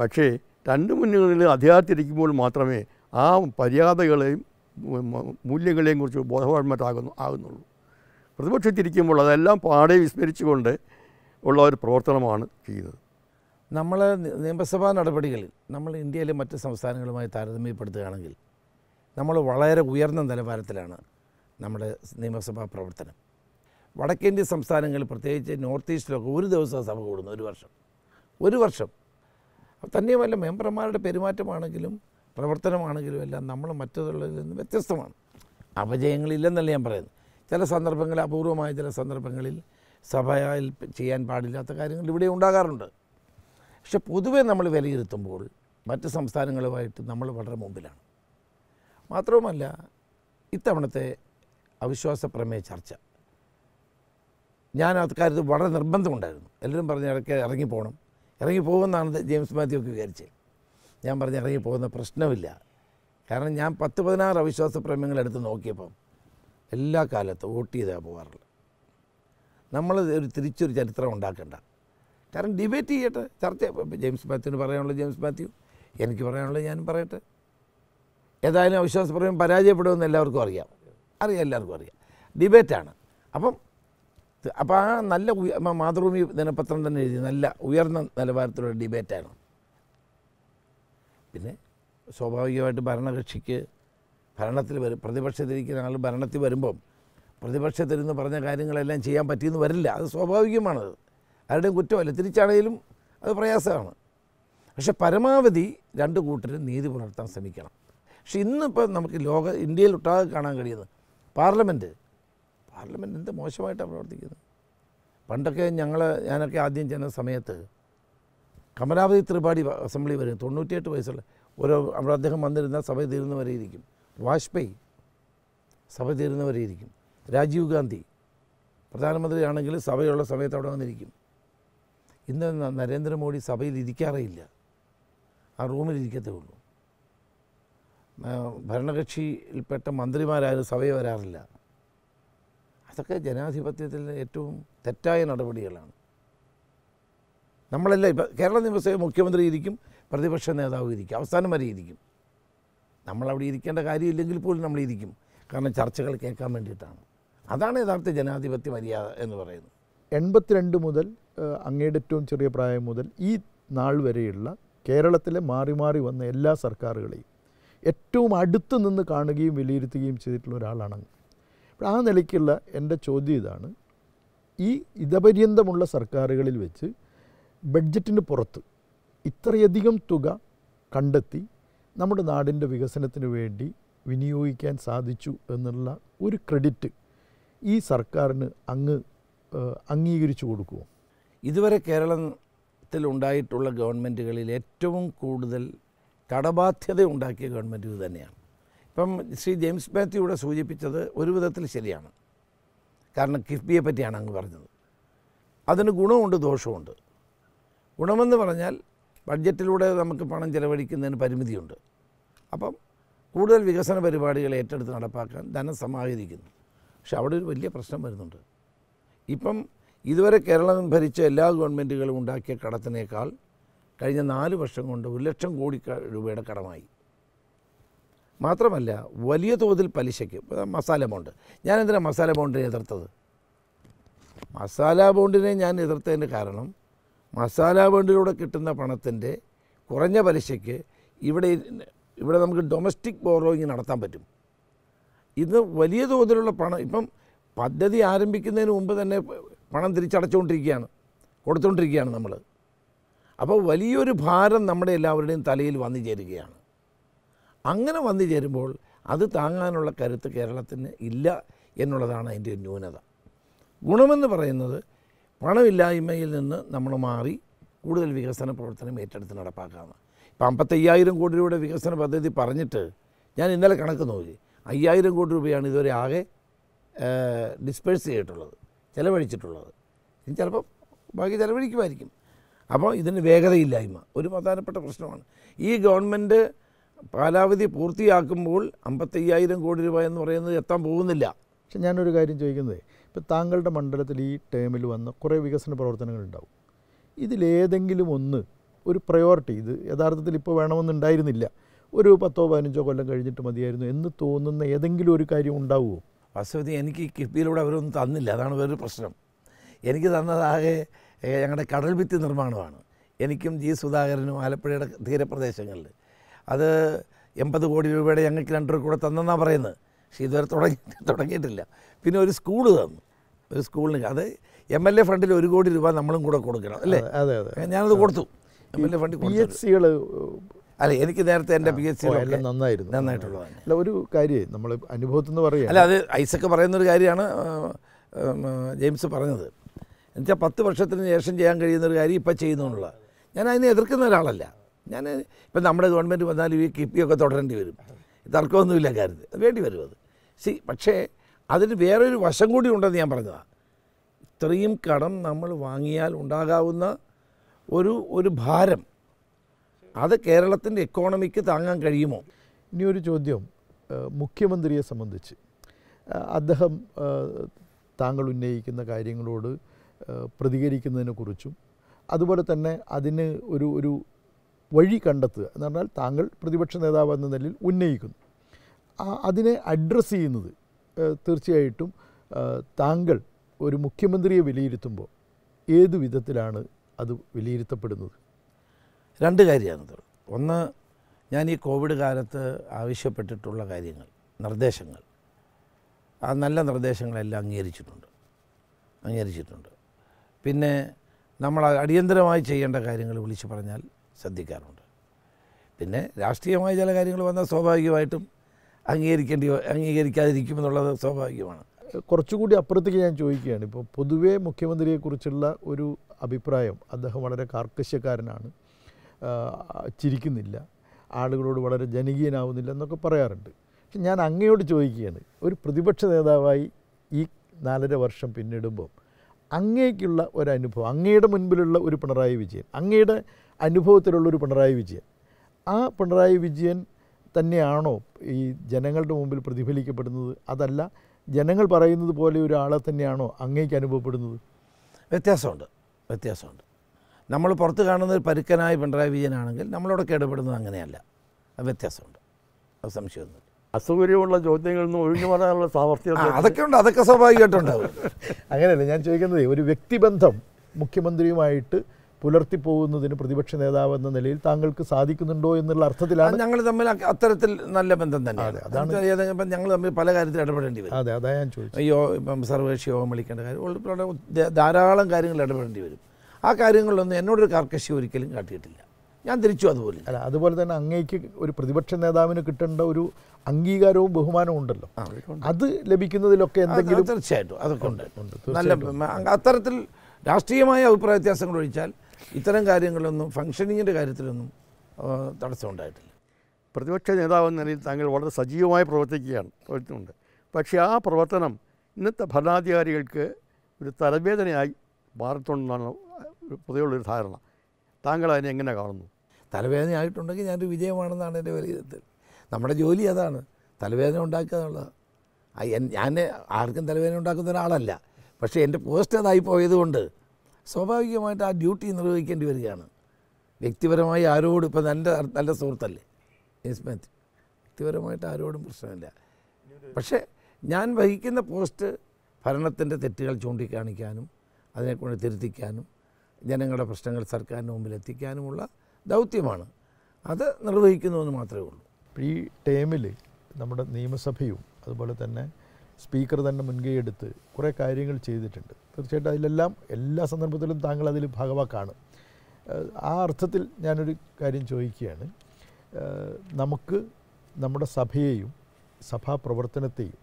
പക്ഷേ രണ്ട് മുന്നണികളിൽ അധികാരത്തിരിക്കുമ്പോൾ മാത്രമേ ആ മര്യാദകളെയും മൂല്യങ്ങളെയും കുറിച്ച് ബോധവാന്മാരാകുന്നു ആകുന്നുള്ളൂ പ്രതിപക്ഷത്തിരിക്കുമ്പോൾ അതെല്ലാം പാടെ വിസ്മരിച്ചുകൊണ്ട് ഉള്ള ഒരു പ്രവർത്തനമാണ് ചെയ്യുന്നത് നമ്മൾ നിയമസഭാ നടപടികളിൽ നമ്മൾ ഇന്ത്യയിലെ മറ്റ് സംസ്ഥാനങ്ങളുമായി താരതമ്യപ്പെടുത്തുകയാണെങ്കിൽ നമ്മൾ വളരെ ഉയർന്ന നിലവാരത്തിലാണ് നമ്മുടെ നിയമസഭാ പ്രവർത്തനം വടക്കേന്ത്യ സംസ്ഥാനങ്ങളിൽ പ്രത്യേകിച്ച് നോർത്ത് ഈസ്റ്റിലൊക്കെ ഒരു ദിവസം സഭ കൂടുന്നു ഒരു വർഷം ഒരു വർഷം തന്നെയുമല്ല മെമ്പർമാരുടെ പെരുമാറ്റമാണെങ്കിലും പ്രവർത്തനമാണെങ്കിലും എല്ലാം നമ്മൾ മറ്റുള്ളവരിൽ നിന്ന് വ്യത്യസ്തമാണ് അപജയങ്ങളില്ലെന്നല്ല ഞാൻ പറയുന്നത് ചില സന്ദർഭങ്ങളിൽ അപൂർവമായ ചില സന്ദർഭങ്ങളിൽ സഭയിൽ ചെയ്യാൻ പാടില്ലാത്ത കാര്യങ്ങൾ ഇവിടെ ഉണ്ടാകാറുണ്ട് പക്ഷെ പൊതുവെ നമ്മൾ വിലയിരുത്തുമ്പോൾ മറ്റ് സംസ്ഥാനങ്ങളുമായിട്ട് നമ്മൾ വളരെ മുമ്പിലാണ് മാത്രവുമല്ല ഇത്തവണത്തെ അവിശ്വാസ പ്രമേയ ചർച്ച ഞാൻ അത് കാര്യത്തിൽ വളരെ നിർബന്ധമുണ്ടായിരുന്നു എല്ലാവരും പറഞ്ഞ് ഇടയ്ക്ക് ഇറങ്ങിപ്പോകണം ഇറങ്ങിപ്പോകുമെന്നാണ് ജെയിംസ് മാത്യു ഒക്കെ വിചാരിച്ചത് ഞാൻ പറഞ്ഞ് ഇറങ്ങിപ്പോകുന്ന പ്രശ്നമില്ല കാരണം ഞാൻ പത്ത് പതിനാറ് അവിശ്വാസ എടുത്ത് നോക്കിയപ്പം എല്ലാ കാലത്തും വോട്ട് ചെയ്താണ് പോകാറുള്ളത് നമ്മൾ ഒരു തിരിച്ചൊരു ചരിത്രം ഉണ്ടാക്കണ്ട കാരണം ഡിബേറ്റ് ചെയ്യട്ടെ ചർച്ച ജെയിംസ് മാത്യുവിന് പറയാനുള്ളത് ജെയിംസ് മാത്യു എനിക്ക് പറയാനുള്ളത് ഞാനും പറയട്ടെ ഏതായാലും അവിശ്വാസ പ്രമേയം പരാജയപ്പെടുമെന്ന് എല്ലാവർക്കും അറിയാം അറിയാം എല്ലാവർക്കും അറിയാം ഡിബേറ്റാണ് അപ്പം അപ്പോൾ ആ നല്ല മാതൃഭൂമി ദിനപത്രം തന്നെ എഴുതി നല്ല ഉയർന്ന നിലവാരത്തിലുള്ള ഡിബേറ്റാണ് പിന്നെ സ്വാഭാവികമായിട്ട് ഭരണകക്ഷിക്ക് ഭരണത്തിൽ വരും പ്രതിപക്ഷത്തിരിക്കുന്ന ആൾ ഭരണത്തിൽ വരുമ്പം നിന്ന് പറഞ്ഞ കാര്യങ്ങളെല്ലാം ചെയ്യാൻ പറ്റിയെന്ന് വരില്ല അത് സ്വാഭാവികമാണത് ആരുടെയും കുറ്റമല്ല തിരിച്ചാണെങ്കിലും അത് പ്രയാസമാണ് പക്ഷെ പരമാവധി രണ്ട് കൂട്ടരും നീതി പുലർത്താൻ ശ്രമിക്കണം പക്ഷെ ഇന്നിപ്പോൾ നമുക്ക് ലോക ഇന്ത്യയിൽ ഒട്ടാകെ കാണാൻ കഴിയുന്നത് പാർലമെൻറ്റ് പാർലമെൻറ്റ് എന്ത് മോശമായിട്ടാണ് പ്രവർത്തിക്കുന്നത് പണ്ടൊക്കെ ഞങ്ങൾ ഞാനൊക്കെ ആദ്യം ചെന്ന സമയത്ത് കമലാവതി ത്രിപാഠി അസംബ്ലി വരും തൊണ്ണൂറ്റിയെട്ട് വയസ്സുള്ള ഓരോ അവിടെ അദ്ദേഹം വന്നിരുന്ന സഭ തീരുന്നവരെ ഇരിക്കും വാജ്പേയി സഭ തീരുന്നവരെ ഇരിക്കും രാജീവ് ഗാന്ധി പ്രധാനമന്ത്രിയാണെങ്കിൽ സഭയുള്ള സമയത്ത് അവിടെ വന്നിരിക്കും ഇന്ന് നരേന്ദ്രമോദി സഭയിൽ ഇരിക്കാറേയില്ല ആ റൂമിൽ ഇരിക്കത്തേ ഉള്ളൂ ഭരണകക്ഷിയിൽപ്പെട്ട മന്ത്രിമാരായാലും സഭയെ വരാറില്ല അതൊക്കെ ജനാധിപത്യത്തിലെ ഏറ്റവും തെറ്റായ നടപടികളാണ് നമ്മളെല്ലാം ഇപ്പം കേരള നിയമസഭ മുഖ്യമന്ത്രി ഇരിക്കും പ്രതിപക്ഷ നേതാവ് ഇരിക്കും അവസാനം വരെ ഇരിക്കും നമ്മളവിടെ ഇരിക്കേണ്ട കാര്യമില്ലെങ്കിൽ പോലും നമ്മൾ ഇരിക്കും കാരണം ചർച്ചകൾ കേൾക്കാൻ വേണ്ടിയിട്ടാണ് അതാണ് യഥാർത്ഥ ജനാധിപത്യ മര്യാദ എന്ന് പറയുന്നത് എൺപത്തിരണ്ട് മുതൽ അങ്ങയുടെ ഏറ്റവും ചെറിയ പ്രായം മുതൽ ഈ നാൾ വരെയുള്ള കേരളത്തിലെ മാറി മാറി വന്ന എല്ലാ സർക്കാരുകളെയും ഏറ്റവും അടുത്ത് നിന്ന് കാണുകയും വിലയിരുത്തുകയും ചെയ്തിട്ടുള്ള ഒരാളാണ് അപ്പോൾ ആ നിലയ്ക്കുള്ള എൻ്റെ ചോദ്യം ഇതാണ് ഈ ഇതപര്യന്തമുള്ള സർക്കാരുകളിൽ വെച്ച് ബഡ്ജറ്റിന് പുറത്ത് ഇത്രയധികം തുക കണ്ടെത്തി നമ്മുടെ നാടിൻ്റെ വികസനത്തിന് വേണ്ടി വിനിയോഗിക്കാൻ സാധിച്ചു എന്നുള്ള ഒരു ക്രെഡിറ്റ് ഈ സർക്കാരിന് അങ്ങ് അംഗീകരിച്ചു കൊടുക്കുമോ ഇതുവരെ കേരളത്തിൽ ഉണ്ടായിട്ടുള്ള ഗവൺമെൻറ്റുകളിൽ ഏറ്റവും കൂടുതൽ കടബാധ്യത ഉണ്ടാക്കിയ ഗവൺമെൻറ് ഇത് തന്നെയാണ് ഇപ്പം ശ്രീ ജെയിംസ് മാത്യു ഇവിടെ സൂചിപ്പിച്ചത് ഒരു വിധത്തിൽ ശരിയാണ് കാരണം കിഫ്ബിയെ പറ്റിയാണ് അങ്ങ് പറഞ്ഞത് അതിന് ഗുണമുണ്ട് ദോഷമുണ്ട് ഗുണമെന്ന് പറഞ്ഞാൽ ബഡ്ജറ്റിലൂടെ നമുക്ക് പണം ചിലവഴിക്കുന്നതിന് പരിമിതിയുണ്ട് അപ്പം കൂടുതൽ വികസന പരിപാടികൾ ഏറ്റെടുത്ത് നടപ്പാക്കാൻ ധനം സമാഹരിക്കുന്നു പക്ഷെ അവിടെ ഒരു വലിയ പ്രശ്നം വരുന്നുണ്ട് ഇപ്പം ഇതുവരെ കേരളം ഭരിച്ച എല്ലാ ഗവൺമെൻറ്റുകളും ഉണ്ടാക്കിയ കടത്തിനേക്കാൾ കഴിഞ്ഞ നാല് വർഷം കൊണ്ട് ഒരു ലക്ഷം കോടി രൂപയുടെ കടമായി മാത്രമല്ല വലിയ തോതിൽ പലിശയ്ക്ക് മസാല ബോണ്ട് ഞാൻ എന്തിനാണ് മസാല ബോണ്ടിനെ എതിർത്തത് മസാല ബോണ്ടിനെ ഞാൻ എതിർത്തതിന് കാരണം മസാല ബോണ്ടിലൂടെ കിട്ടുന്ന പണത്തിൻ്റെ കുറഞ്ഞ പലിശയ്ക്ക് ഇവിടെ ഇവിടെ നമുക്ക് ഡൊമസ്റ്റിക് ബോറോയിങ് നടത്താൻ പറ്റും ഇന്ന് വലിയ തോതിലുള്ള പണം ഇപ്പം പദ്ധതി ആരംഭിക്കുന്നതിന് മുമ്പ് തന്നെ പണം തിരിച്ചടച്ചുകൊണ്ടിരിക്കുകയാണ് കൊടുത്തുകൊണ്ടിരിക്കുകയാണ് നമ്മൾ അപ്പോൾ വലിയൊരു ഭാരം നമ്മുടെ എല്ലാവരുടെയും തലയിൽ വന്നു ചേരുകയാണ് അങ്ങനെ വന്നു ചേരുമ്പോൾ അത് താങ്ങാനുള്ള കരുത്ത് കേരളത്തിന് ഇല്ല എന്നുള്ളതാണ് അതിൻ്റെ ന്യൂനത ഗുണമെന്ന് പറയുന്നത് പണമില്ലായ്മയിൽ നിന്ന് നമ്മൾ മാറി കൂടുതൽ വികസന പ്രവർത്തനം ഏറ്റെടുത്ത് നടപ്പാക്കാമെന്ന് ഇപ്പം അമ്പത്തയ്യായിരം കോടി രൂപയുടെ വികസന പദ്ധതി പറഞ്ഞിട്ട് ഞാൻ ഇന്നലെ കണക്ക് നോക്കി അയ്യായിരം കോടി രൂപയാണ് ഇതുവരെ ആകെ ഡിസ്പേഴ്സ് ചെയ്തിട്ടുള്ളത് ചിലവഴിച്ചിട്ടുള്ളത് ഇനി ചിലപ്പോൾ ബാക്കി ചിലവഴിക്കുമായിരിക്കും അപ്പോൾ ഇതിന് വേഗതയില്ലായ്മ ഒരു പ്രധാനപ്പെട്ട പ്രശ്നമാണ് ഈ ഗവൺമെൻറ് കാലാവധി പൂർത്തിയാക്കുമ്പോൾ അമ്പത്തയ്യായിരം കോടി രൂപ എന്ന് പറയുന്നത് എത്താൻ പോകുന്നില്ല പക്ഷെ ഞാനൊരു കാര്യം ചോദിക്കുന്നത് ഇപ്പോൾ താങ്കളുടെ മണ്ഡലത്തിൽ ഈ ടേമിൽ വന്ന കുറേ വികസന പ്രവർത്തനങ്ങൾ ഉണ്ടാവും ഇതിലേതെങ്കിലും ഒന്ന് ഒരു പ്രയോറിറ്റി ഇത് യഥാർത്ഥത്തിൽ ഇപ്പോൾ വേണമെന്നുണ്ടായിരുന്നില്ല ഒരു പത്തോ പതിനഞ്ചോ കൊല്ലം കഴിഞ്ഞിട്ട് മതിയായിരുന്നു എന്ന് തോന്നുന്ന ഏതെങ്കിലും ഒരു കാര്യം ഉണ്ടാവുമോ വാസ്തവത്തിൽ എനിക്ക് കിഫ്ബിയിലൂടെ അവരൊന്നും തന്നില്ല അതാണ് വേറൊരു പ്രശ്നം എനിക്ക് തന്നതാകെ ഞങ്ങളുടെ കടൽഭിത്തി നിർമ്മാണമാണ് എനിക്കും ജി സുധാകരനും ആലപ്പുഴയുടെ തീരപ്രദേശങ്ങളിൽ അത് എൺപത് കോടി രൂപയുടെ ഞങ്ങൾക്ക് രണ്ടര കൂടെ തന്നെന്നാണ് പറയുന്നത് പക്ഷേ ഇതുവരെ തുടങ്ങി തുടങ്ങിയിട്ടില്ല പിന്നെ ഒരു സ്കൂൾ തന്നു ഒരു സ്കൂളിന് അത് എം എൽ എ ഫണ്ടിൽ ഒരു കോടി രൂപ നമ്മളും കൂടെ കൊടുക്കണം അല്ലേ അതെ അതെ ഞാനത് കൊടുത്തു M L A fund P സികൾ അല്ല എനിക്ക് നേരത്തെ എൻ്റെ പി എച്ച് എല്ലാം നന്നായിരുന്നു നന്നായിട്ടുള്ളതാണ് അല്ല ഒരു കാര്യം നമ്മൾ അനുഭവത്തിൽ നിന്ന് പറയുക അല്ല അത് ഐസക്ക് പറയുന്നൊരു കാര്യമാണ് ജെയിംസ് പറഞ്ഞത് എന്നുവെച്ചാൽ പത്ത് വർഷത്തിന് ശേഷം ചെയ്യാൻ കഴിയുന്ന ഒരു കാര്യം ഇപ്പം ചെയ്യുന്നുള്ള ഞാൻ അതിനെ എതിർക്കുന്ന ഒരാളല്ല ഞാൻ ഇപ്പം നമ്മുടെ ഗവൺമെൻറ് വന്നാലും ഈ കിപ്പിയൊക്കെ തുടരേണ്ടി വരും തർക്കമൊന്നുമില്ല കാര്യത്തിൽ വേണ്ടി വരും അത് സി പക്ഷേ അതിന് വേറൊരു വശം കൂടി ഉണ്ടെന്ന് ഞാൻ പറഞ്ഞതാണ് ഇത്രയും കടം നമ്മൾ വാങ്ങിയാൽ ഉണ്ടാകാവുന്ന ഒരു ഒരു ഭാരം അത് കേരളത്തിൻ്റെ എക്കോണമിക്ക് താങ്ങാൻ കഴിയുമോ ഇനി ഒരു ചോദ്യം മുഖ്യമന്ത്രിയെ സംബന്ധിച്ച് അദ്ദേഹം താങ്കൾ ഉന്നയിക്കുന്ന കാര്യങ്ങളോട് പ്രതികരിക്കുന്നതിനെക്കുറിച്ചും അതുപോലെ തന്നെ അതിന് ഒരു ഒരു വഴി കണ്ടെത്തുക എന്ന് പറഞ്ഞാൽ താങ്കൾ പ്രതിപക്ഷ നേതാവ് എന്ന നിലയിൽ ഉന്നയിക്കുന്നു അതിനെ അഡ്രസ്സ് ചെയ്യുന്നത് തീർച്ചയായിട്ടും താങ്കൾ ഒരു മുഖ്യമന്ത്രിയെ വിലയിരുത്തുമ്പോൾ ഏത് വിധത്തിലാണ് അത് വിലയിരുത്തപ്പെടുന്നത് രണ്ട് കാര്യമാണത് ഒന്ന് ഞാൻ ഈ കോവിഡ് കാലത്ത് ആവശ്യപ്പെട്ടിട്ടുള്ള കാര്യങ്ങൾ നിർദ്ദേശങ്ങൾ ആ നല്ല നിർദ്ദേശങ്ങളെല്ലാം അംഗീകരിച്ചിട്ടുണ്ട് അംഗീകരിച്ചിട്ടുണ്ട് പിന്നെ നമ്മൾ അടിയന്തരമായി ചെയ്യേണ്ട കാര്യങ്ങൾ വിളിച്ചു പറഞ്ഞാൽ ശ്രദ്ധിക്കാറുണ്ട് പിന്നെ രാഷ്ട്രീയമായ ചില കാര്യങ്ങൾ വന്നാൽ സ്വാഭാവികമായിട്ടും അംഗീകരിക്കേണ്ടി അംഗീകരിക്കാതിരിക്കുമെന്നുള്ളത് സ്വാഭാവികമാണ് കുറച്ചുകൂടി അപ്പുറത്തേക്ക് ഞാൻ ചോദിക്കുകയാണ് ഇപ്പോൾ പൊതുവേ മുഖ്യമന്ത്രിയെക്കുറിച്ചുള്ള ഒരു അഭിപ്രായം അദ്ദേഹം വളരെ കാർക്കശ്യക്കാരനാണ് ചിരിക്കുന്നില്ല ആളുകളോട് വളരെ ജനകീയനാവുന്നില്ല എന്നൊക്കെ പറയാറുണ്ട് പക്ഷെ ഞാൻ അങ്ങയോട് ചോദിക്കുകയാണ് ഒരു പ്രതിപക്ഷ നേതാവായി ഈ നാലര വർഷം പിന്നിടുമ്പോൾ അങ്ങേക്കുള്ള ഒരനുഭവം അങ്ങയുടെ മുൻപിലുള്ള ഒരു പിണറായി വിജയൻ അങ്ങയുടെ അനുഭവത്തിലുള്ളൊരു പിണറായി വിജയൻ ആ പിണറായി വിജയൻ തന്നെയാണോ ഈ ജനങ്ങളുടെ മുമ്പിൽ പ്രതിഫലിക്കപ്പെടുന്നത് അതല്ല ജനങ്ങൾ പറയുന്നത് പോലെ ഒരാളെ തന്നെയാണോ അങ്ങേക്ക് അനുഭവപ്പെടുന്നത് വ്യത്യാസമുണ്ട് വ്യത്യാസമുണ്ട് നമ്മൾ പുറത്ത് കാണുന്ന ഒരു പരുക്കനായ പിണറായി വിജയനാണെങ്കിൽ നമ്മളോടൊക്കെ ഇടപെടുന്നത് അങ്ങനെയല്ല അത് വ്യത്യാസമുണ്ട് അത് സംശയമൊന്നുമില്ല അസൗകര്യമുള്ള ചോദ്യങ്ങളിൽ നിന്ന് ഒഴിഞ്ഞു മാറാനുള്ള സാമർഥ്യം അതൊക്കെ ഉണ്ട് അതൊക്കെ സ്വാഭാവികമായിട്ടുണ്ടാവും അങ്ങനെയല്ല ഞാൻ ചോദിക്കുന്നത് ഒരു വ്യക്തിബന്ധം മുഖ്യമന്ത്രിയുമായിട്ട് പുലർത്തിപ്പോകുന്നതിന് പ്രതിപക്ഷ നേതാവ് എന്ന നിലയിൽ താങ്കൾക്ക് സാധിക്കുന്നുണ്ടോ എന്നുള്ള അർത്ഥത്തിലാണ് ഞങ്ങൾ തമ്മിൽ അത്തരത്തിൽ നല്ല ബന്ധം തന്നെയാണ് അതാണ് ഞങ്ങൾ തമ്മിൽ പല കാര്യത്തിൽ ഇടപെടേണ്ടി വരും അതെ അതാ ഞാൻ ചോദിച്ചു അയ്യോ ഇപ്പം സർവകക്ഷി യോഗം വിളിക്കേണ്ട കാര്യം ധാരാളം കാര്യങ്ങൾ ഇടപെടേണ്ടി വരും ആ കാര്യങ്ങളിലൊന്നും എന്നോടൊരു കർക്കശി ഒരിക്കലും കാട്ടിയിട്ടില്ല ഞാൻ തിരിച്ചു അതുപോലെ അല്ല അതുപോലെ തന്നെ അങ്ങേക്ക് ഒരു പ്രതിപക്ഷ നേതാവിന് കിട്ടേണ്ട ഒരു അംഗീകാരവും ബഹുമാനവും ഉണ്ടല്ലോ അത് ലഭിക്കുന്നതിലൊക്കെ എന്തെങ്കിലും തീർച്ചയായിട്ടും അതൊക്കെ ഉണ്ട് നല്ല അത്തരത്തിൽ രാഷ്ട്രീയമായ അഭിപ്രായ വ്യത്യാസങ്ങൾ ഒഴിച്ചാൽ ഇത്തരം കാര്യങ്ങളൊന്നും ഫംഗ്ഷനിങ്ങിൻ്റെ കാര്യത്തിലൊന്നും തടസ്സമുണ്ടായിട്ടില്ല പ്രതിപക്ഷ നേതാവെന്ന നിലയിൽ താങ്കൾ വളരെ സജീവമായി പ്രവർത്തിക്കുകയാണ് പ്രവർത്തിക്കുന്നുണ്ട് പക്ഷേ ആ പ്രവർത്തനം ഇന്നത്തെ ഭരണാധികാരികൾക്ക് ഒരു തലവേദനയായി മാറിയിട്ടുണ്ടെന്നാണ് പൊതുവെയുള്ളൊരു ധാരണ താങ്കൾ അതിനെ എങ്ങനെ കാണുന്നു തലവേദനയായിട്ടുണ്ടെങ്കിൽ ഞാനൊരു വിജയമാണെന്നാണ് എൻ്റെ വിലയിരുത്തൽ നമ്മുടെ ജോലി അതാണ് തലവേദന ഉണ്ടാക്കുക എന്നുള്ളത് ഞാൻ ആർക്കും തലവേദന ഉണ്ടാക്കുന്ന ഒരാളല്ല പക്ഷേ എൻ്റെ പോസ്റ്റ് അതായി പോയതുകൊണ്ട് സ്വാഭാവികമായിട്ട് ആ ഡ്യൂട്ടി നിർവഹിക്കേണ്ടി വരികയാണ് വ്യക്തിപരമായി ആരോടും ഇപ്പം നല്ല നല്ല സുഹൃത്തല്ലേ നിസ്മത്ത് വ്യക്തിപരമായിട്ട് ആരോടും പ്രശ്നമില്ല പക്ഷേ ഞാൻ വഹിക്കുന്ന പോസ്റ്റ് ഭരണത്തിൻ്റെ തെറ്റുകൾ ചൂണ്ടിക്കാണിക്കാനും അതിനെക്കൊണ്ട് തിരുത്തിക്കാനും ജനങ്ങളുടെ പ്രശ്നങ്ങൾ സർക്കാരിന് മുമ്പിൽ എത്തിക്കാനുമുള്ള ദൗത്യമാണ് അത് നിർവഹിക്കുന്നുവെന്ന് മാത്രമേ ഉള്ളൂ ഈ ടേമിൽ നമ്മുടെ നിയമസഭയും അതുപോലെ തന്നെ സ്പീക്കർ തന്നെ മുൻകൈ എടുത്ത് കുറേ കാര്യങ്ങൾ ചെയ്തിട്ടുണ്ട് തീർച്ചയായിട്ടും അതിലെല്ലാം എല്ലാ സന്ദർഭത്തിലും താങ്കൾ അതിൽ ഭാഗവാക്കാണ് ആ അർത്ഥത്തിൽ ഞാനൊരു കാര്യം ചോദിക്കുകയാണ് നമുക്ക് നമ്മുടെ സഭയെയും സഭാ പ്രവർത്തനത്തെയും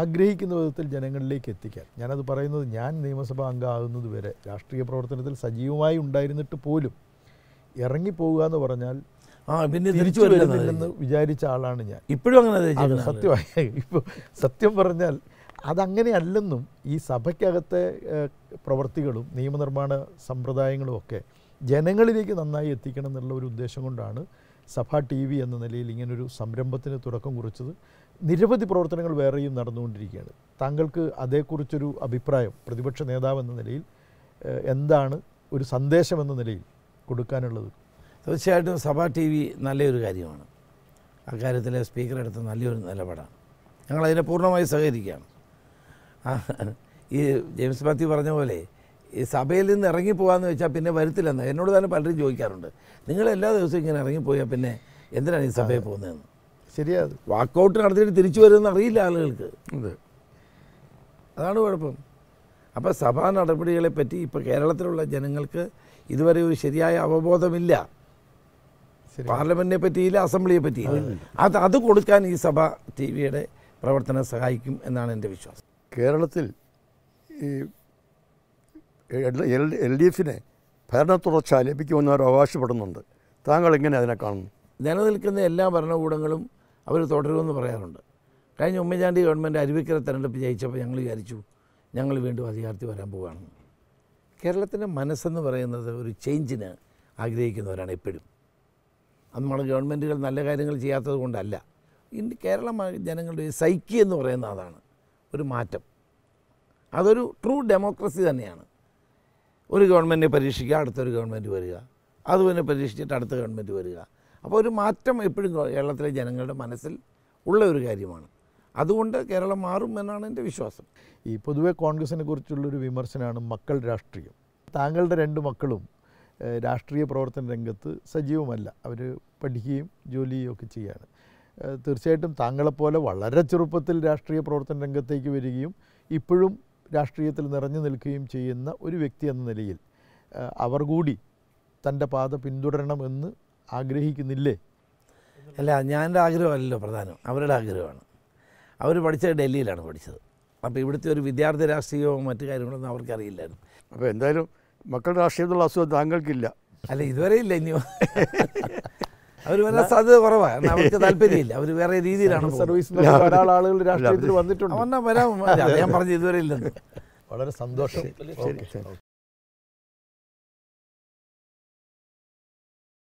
ആഗ്രഹിക്കുന്ന വിധത്തിൽ ജനങ്ങളിലേക്ക് എത്തിക്കാൻ ഞാനത് പറയുന്നത് ഞാൻ നിയമസഭാ അംഗമാകുന്നത് വരെ രാഷ്ട്രീയ പ്രവർത്തനത്തിൽ സജീവമായി ഉണ്ടായിരുന്നിട്ട് പോലും ഇറങ്ങിപ്പോവുക എന്ന് പറഞ്ഞാൽ ആ പിന്നെ തിരിച്ചു വരുന്നില്ലെന്ന് വിചാരിച്ച ആളാണ് ഞാൻ ഇപ്പോഴും അങ്ങനെ സത്യമായി ഇപ്പോൾ സത്യം പറഞ്ഞാൽ അതങ്ങനെയല്ലെന്നും ഈ സഭയ്ക്കകത്തെ പ്രവർത്തികളും നിയമനിർമ്മാണ സമ്പ്രദായങ്ങളും ഒക്കെ ജനങ്ങളിലേക്ക് നന്നായി എത്തിക്കണം എന്നുള്ള ഒരു ഉദ്ദേശം കൊണ്ടാണ് സഭ ടി വി എന്ന നിലയിൽ ഇങ്ങനൊരു സംരംഭത്തിന് തുടക്കം കുറിച്ചത് നിരവധി പ്രവർത്തനങ്ങൾ വേറെയും നടന്നുകൊണ്ടിരിക്കുകയാണ് താങ്കൾക്ക് അതേക്കുറിച്ചൊരു അഭിപ്രായം പ്രതിപക്ഷ നേതാവ് എന്ന നിലയിൽ എന്താണ് ഒരു സന്ദേശം എന്ന നിലയിൽ കൊടുക്കാനുള്ളത് തീർച്ചയായിട്ടും സഭാ ടി വി നല്ലൊരു കാര്യമാണ് അക്കാര്യത്തിൽ സ്പീക്കറെടുത്ത് നല്ലൊരു നിലപാടാണ് ഞങ്ങളതിനെ പൂർണ്ണമായി സഹകരിക്കുകയാണ് ഈ ജെയിംസ് മാത്യു പറഞ്ഞ പോലെ ഈ സഭയിൽ നിന്ന് ഇറങ്ങിപ്പോകാമെന്ന് വെച്ചാൽ പിന്നെ വരത്തില്ലെന്ന് എന്നോട് തന്നെ പലരും ചോദിക്കാറുണ്ട് നിങ്ങൾ എല്ലാ ദിവസവും ഇങ്ങനെ ഇറങ്ങിപ്പോയാൽ പിന്നെ എന്തിനാണ് ഈ സഭയിൽ പോകുന്നതെന്ന് ശരിയാ വാക്കൗട്ട് നടത്തിയിട്ട് തിരിച്ചു വരുമെന്ന് അറിയില്ല ആളുകൾക്ക് അതാണ് കുഴപ്പം അപ്പോൾ സഭാ നടപടികളെ പറ്റി ഇപ്പോൾ കേരളത്തിലുള്ള ജനങ്ങൾക്ക് ഇതുവരെ ഒരു ശരിയായ അവബോധമില്ല പാർലമെന്റിനെ പറ്റിയില്ല അസംബ്ലിയെ പറ്റിയില്ല അത് അത് കൊടുക്കാൻ ഈ സഭ ടി വിയുടെ പ്രവർത്തനം സഹായിക്കും എന്നാണ് എൻ്റെ വിശ്വാസം കേരളത്തിൽ ഈ എൽ ഡി എഫിനെ ഭരണ തുടർച്ച അവർ അവകാശപ്പെടുന്നുണ്ട് താങ്കൾ എങ്ങനെ അതിനെ കാണുന്നു നിലനിൽക്കുന്ന എല്ലാ ഭരണകൂടങ്ങളും അവർ തുടരുമെന്ന് പറയാറുണ്ട് കഴിഞ്ഞ ഉമ്മൻചാണ്ടി ഗവൺമെൻറ് അരുവിക്കര തെരഞ്ഞെടുപ്പ് ജയിച്ചപ്പോൾ ഞങ്ങൾ വിചാരിച്ചു ഞങ്ങൾ വീണ്ടും അധികാരത്തിൽ വരാൻ പോവുകയാണ് കേരളത്തിൻ്റെ മനസ്സെന്ന് പറയുന്നത് ഒരു ചേഞ്ചിന് ആഗ്രഹിക്കുന്നവരാണ് എപ്പോഴും അത് നമ്മുടെ ഗവൺമെൻറ്റുകൾ നല്ല കാര്യങ്ങൾ ചെയ്യാത്തത് കൊണ്ടല്ല ഇന്ന് കേരള ജനങ്ങളുടെ സൈക്കി എന്ന് പറയുന്ന അതാണ് ഒരു മാറ്റം അതൊരു ട്രൂ ഡെമോക്രസി തന്നെയാണ് ഒരു ഗവൺമെൻറ്റിനെ പരീക്ഷിക്കുക അടുത്തൊരു ഗവൺമെൻറ് വരിക അത് പിന്നെ പരീക്ഷിച്ചിട്ട് അടുത്ത ഗവൺമെൻറ് വരിക അപ്പോൾ ഒരു മാറ്റം എപ്പോഴും കേരളത്തിലെ ജനങ്ങളുടെ മനസ്സിൽ ഉള്ള ഒരു കാര്യമാണ് അതുകൊണ്ട് കേരളം മാറും എന്നാണ് എൻ്റെ വിശ്വാസം ഈ പൊതുവെ കോൺഗ്രസിനെ കുറിച്ചുള്ളൊരു വിമർശനമാണ് മക്കൾ രാഷ്ട്രീയം താങ്കളുടെ രണ്ട് മക്കളും രാഷ്ട്രീയ പ്രവർത്തന രംഗത്ത് സജീവമല്ല അവർ പഠിക്കുകയും ജോലി ഒക്കെ ചെയ്യുകയാണ് തീർച്ചയായിട്ടും താങ്കളെപ്പോലെ വളരെ ചെറുപ്പത്തിൽ രാഷ്ട്രീയ പ്രവർത്തന രംഗത്തേക്ക് വരികയും ഇപ്പോഴും രാഷ്ട്രീയത്തിൽ നിറഞ്ഞു നിൽക്കുകയും ചെയ്യുന്ന ഒരു വ്യക്തി എന്ന നിലയിൽ അവർ കൂടി തൻ്റെ പാത പിന്തുടരണമെന്ന് ആഗ്രഹിക്കുന്നില്ലേ അല്ല ഞാൻ ആഗ്രഹമല്ലല്ലോ പ്രധാനം അവരുടെ ആഗ്രഹമാണ് അവർ പഠിച്ചത് ഡൽഹിയിലാണ് പഠിച്ചത് അപ്പോൾ ഇവിടുത്തെ ഒരു വിദ്യാർത്ഥി രാഷ്ട്രീയവും മറ്റു കാര്യങ്ങളൊന്നും അവർക്കറിയില്ലായിരുന്നു അപ്പോൾ എന്തായാലും മക്കളുടെ രാഷ്ട്രീയം എന്നുള്ള അസുഖം താങ്കൾക്കില്ല അല്ല ഇതുവരെ ഇല്ല ഇനിയോ അവർ വരാൻ സാധ്യത കുറവാണ് അവർക്ക് താല്പര്യമില്ല അവർ വേറെ രീതിയിലാണ് സർവീസ് ഒരാൾ ആളുകൾ രാഷ്ട്രീയത്തിൽ വന്നിട്ടുണ്ട് വരാം ഞാൻ പറഞ്ഞു ഇതുവരെ ഇല്ലെന്ന് വളരെ സന്തോഷം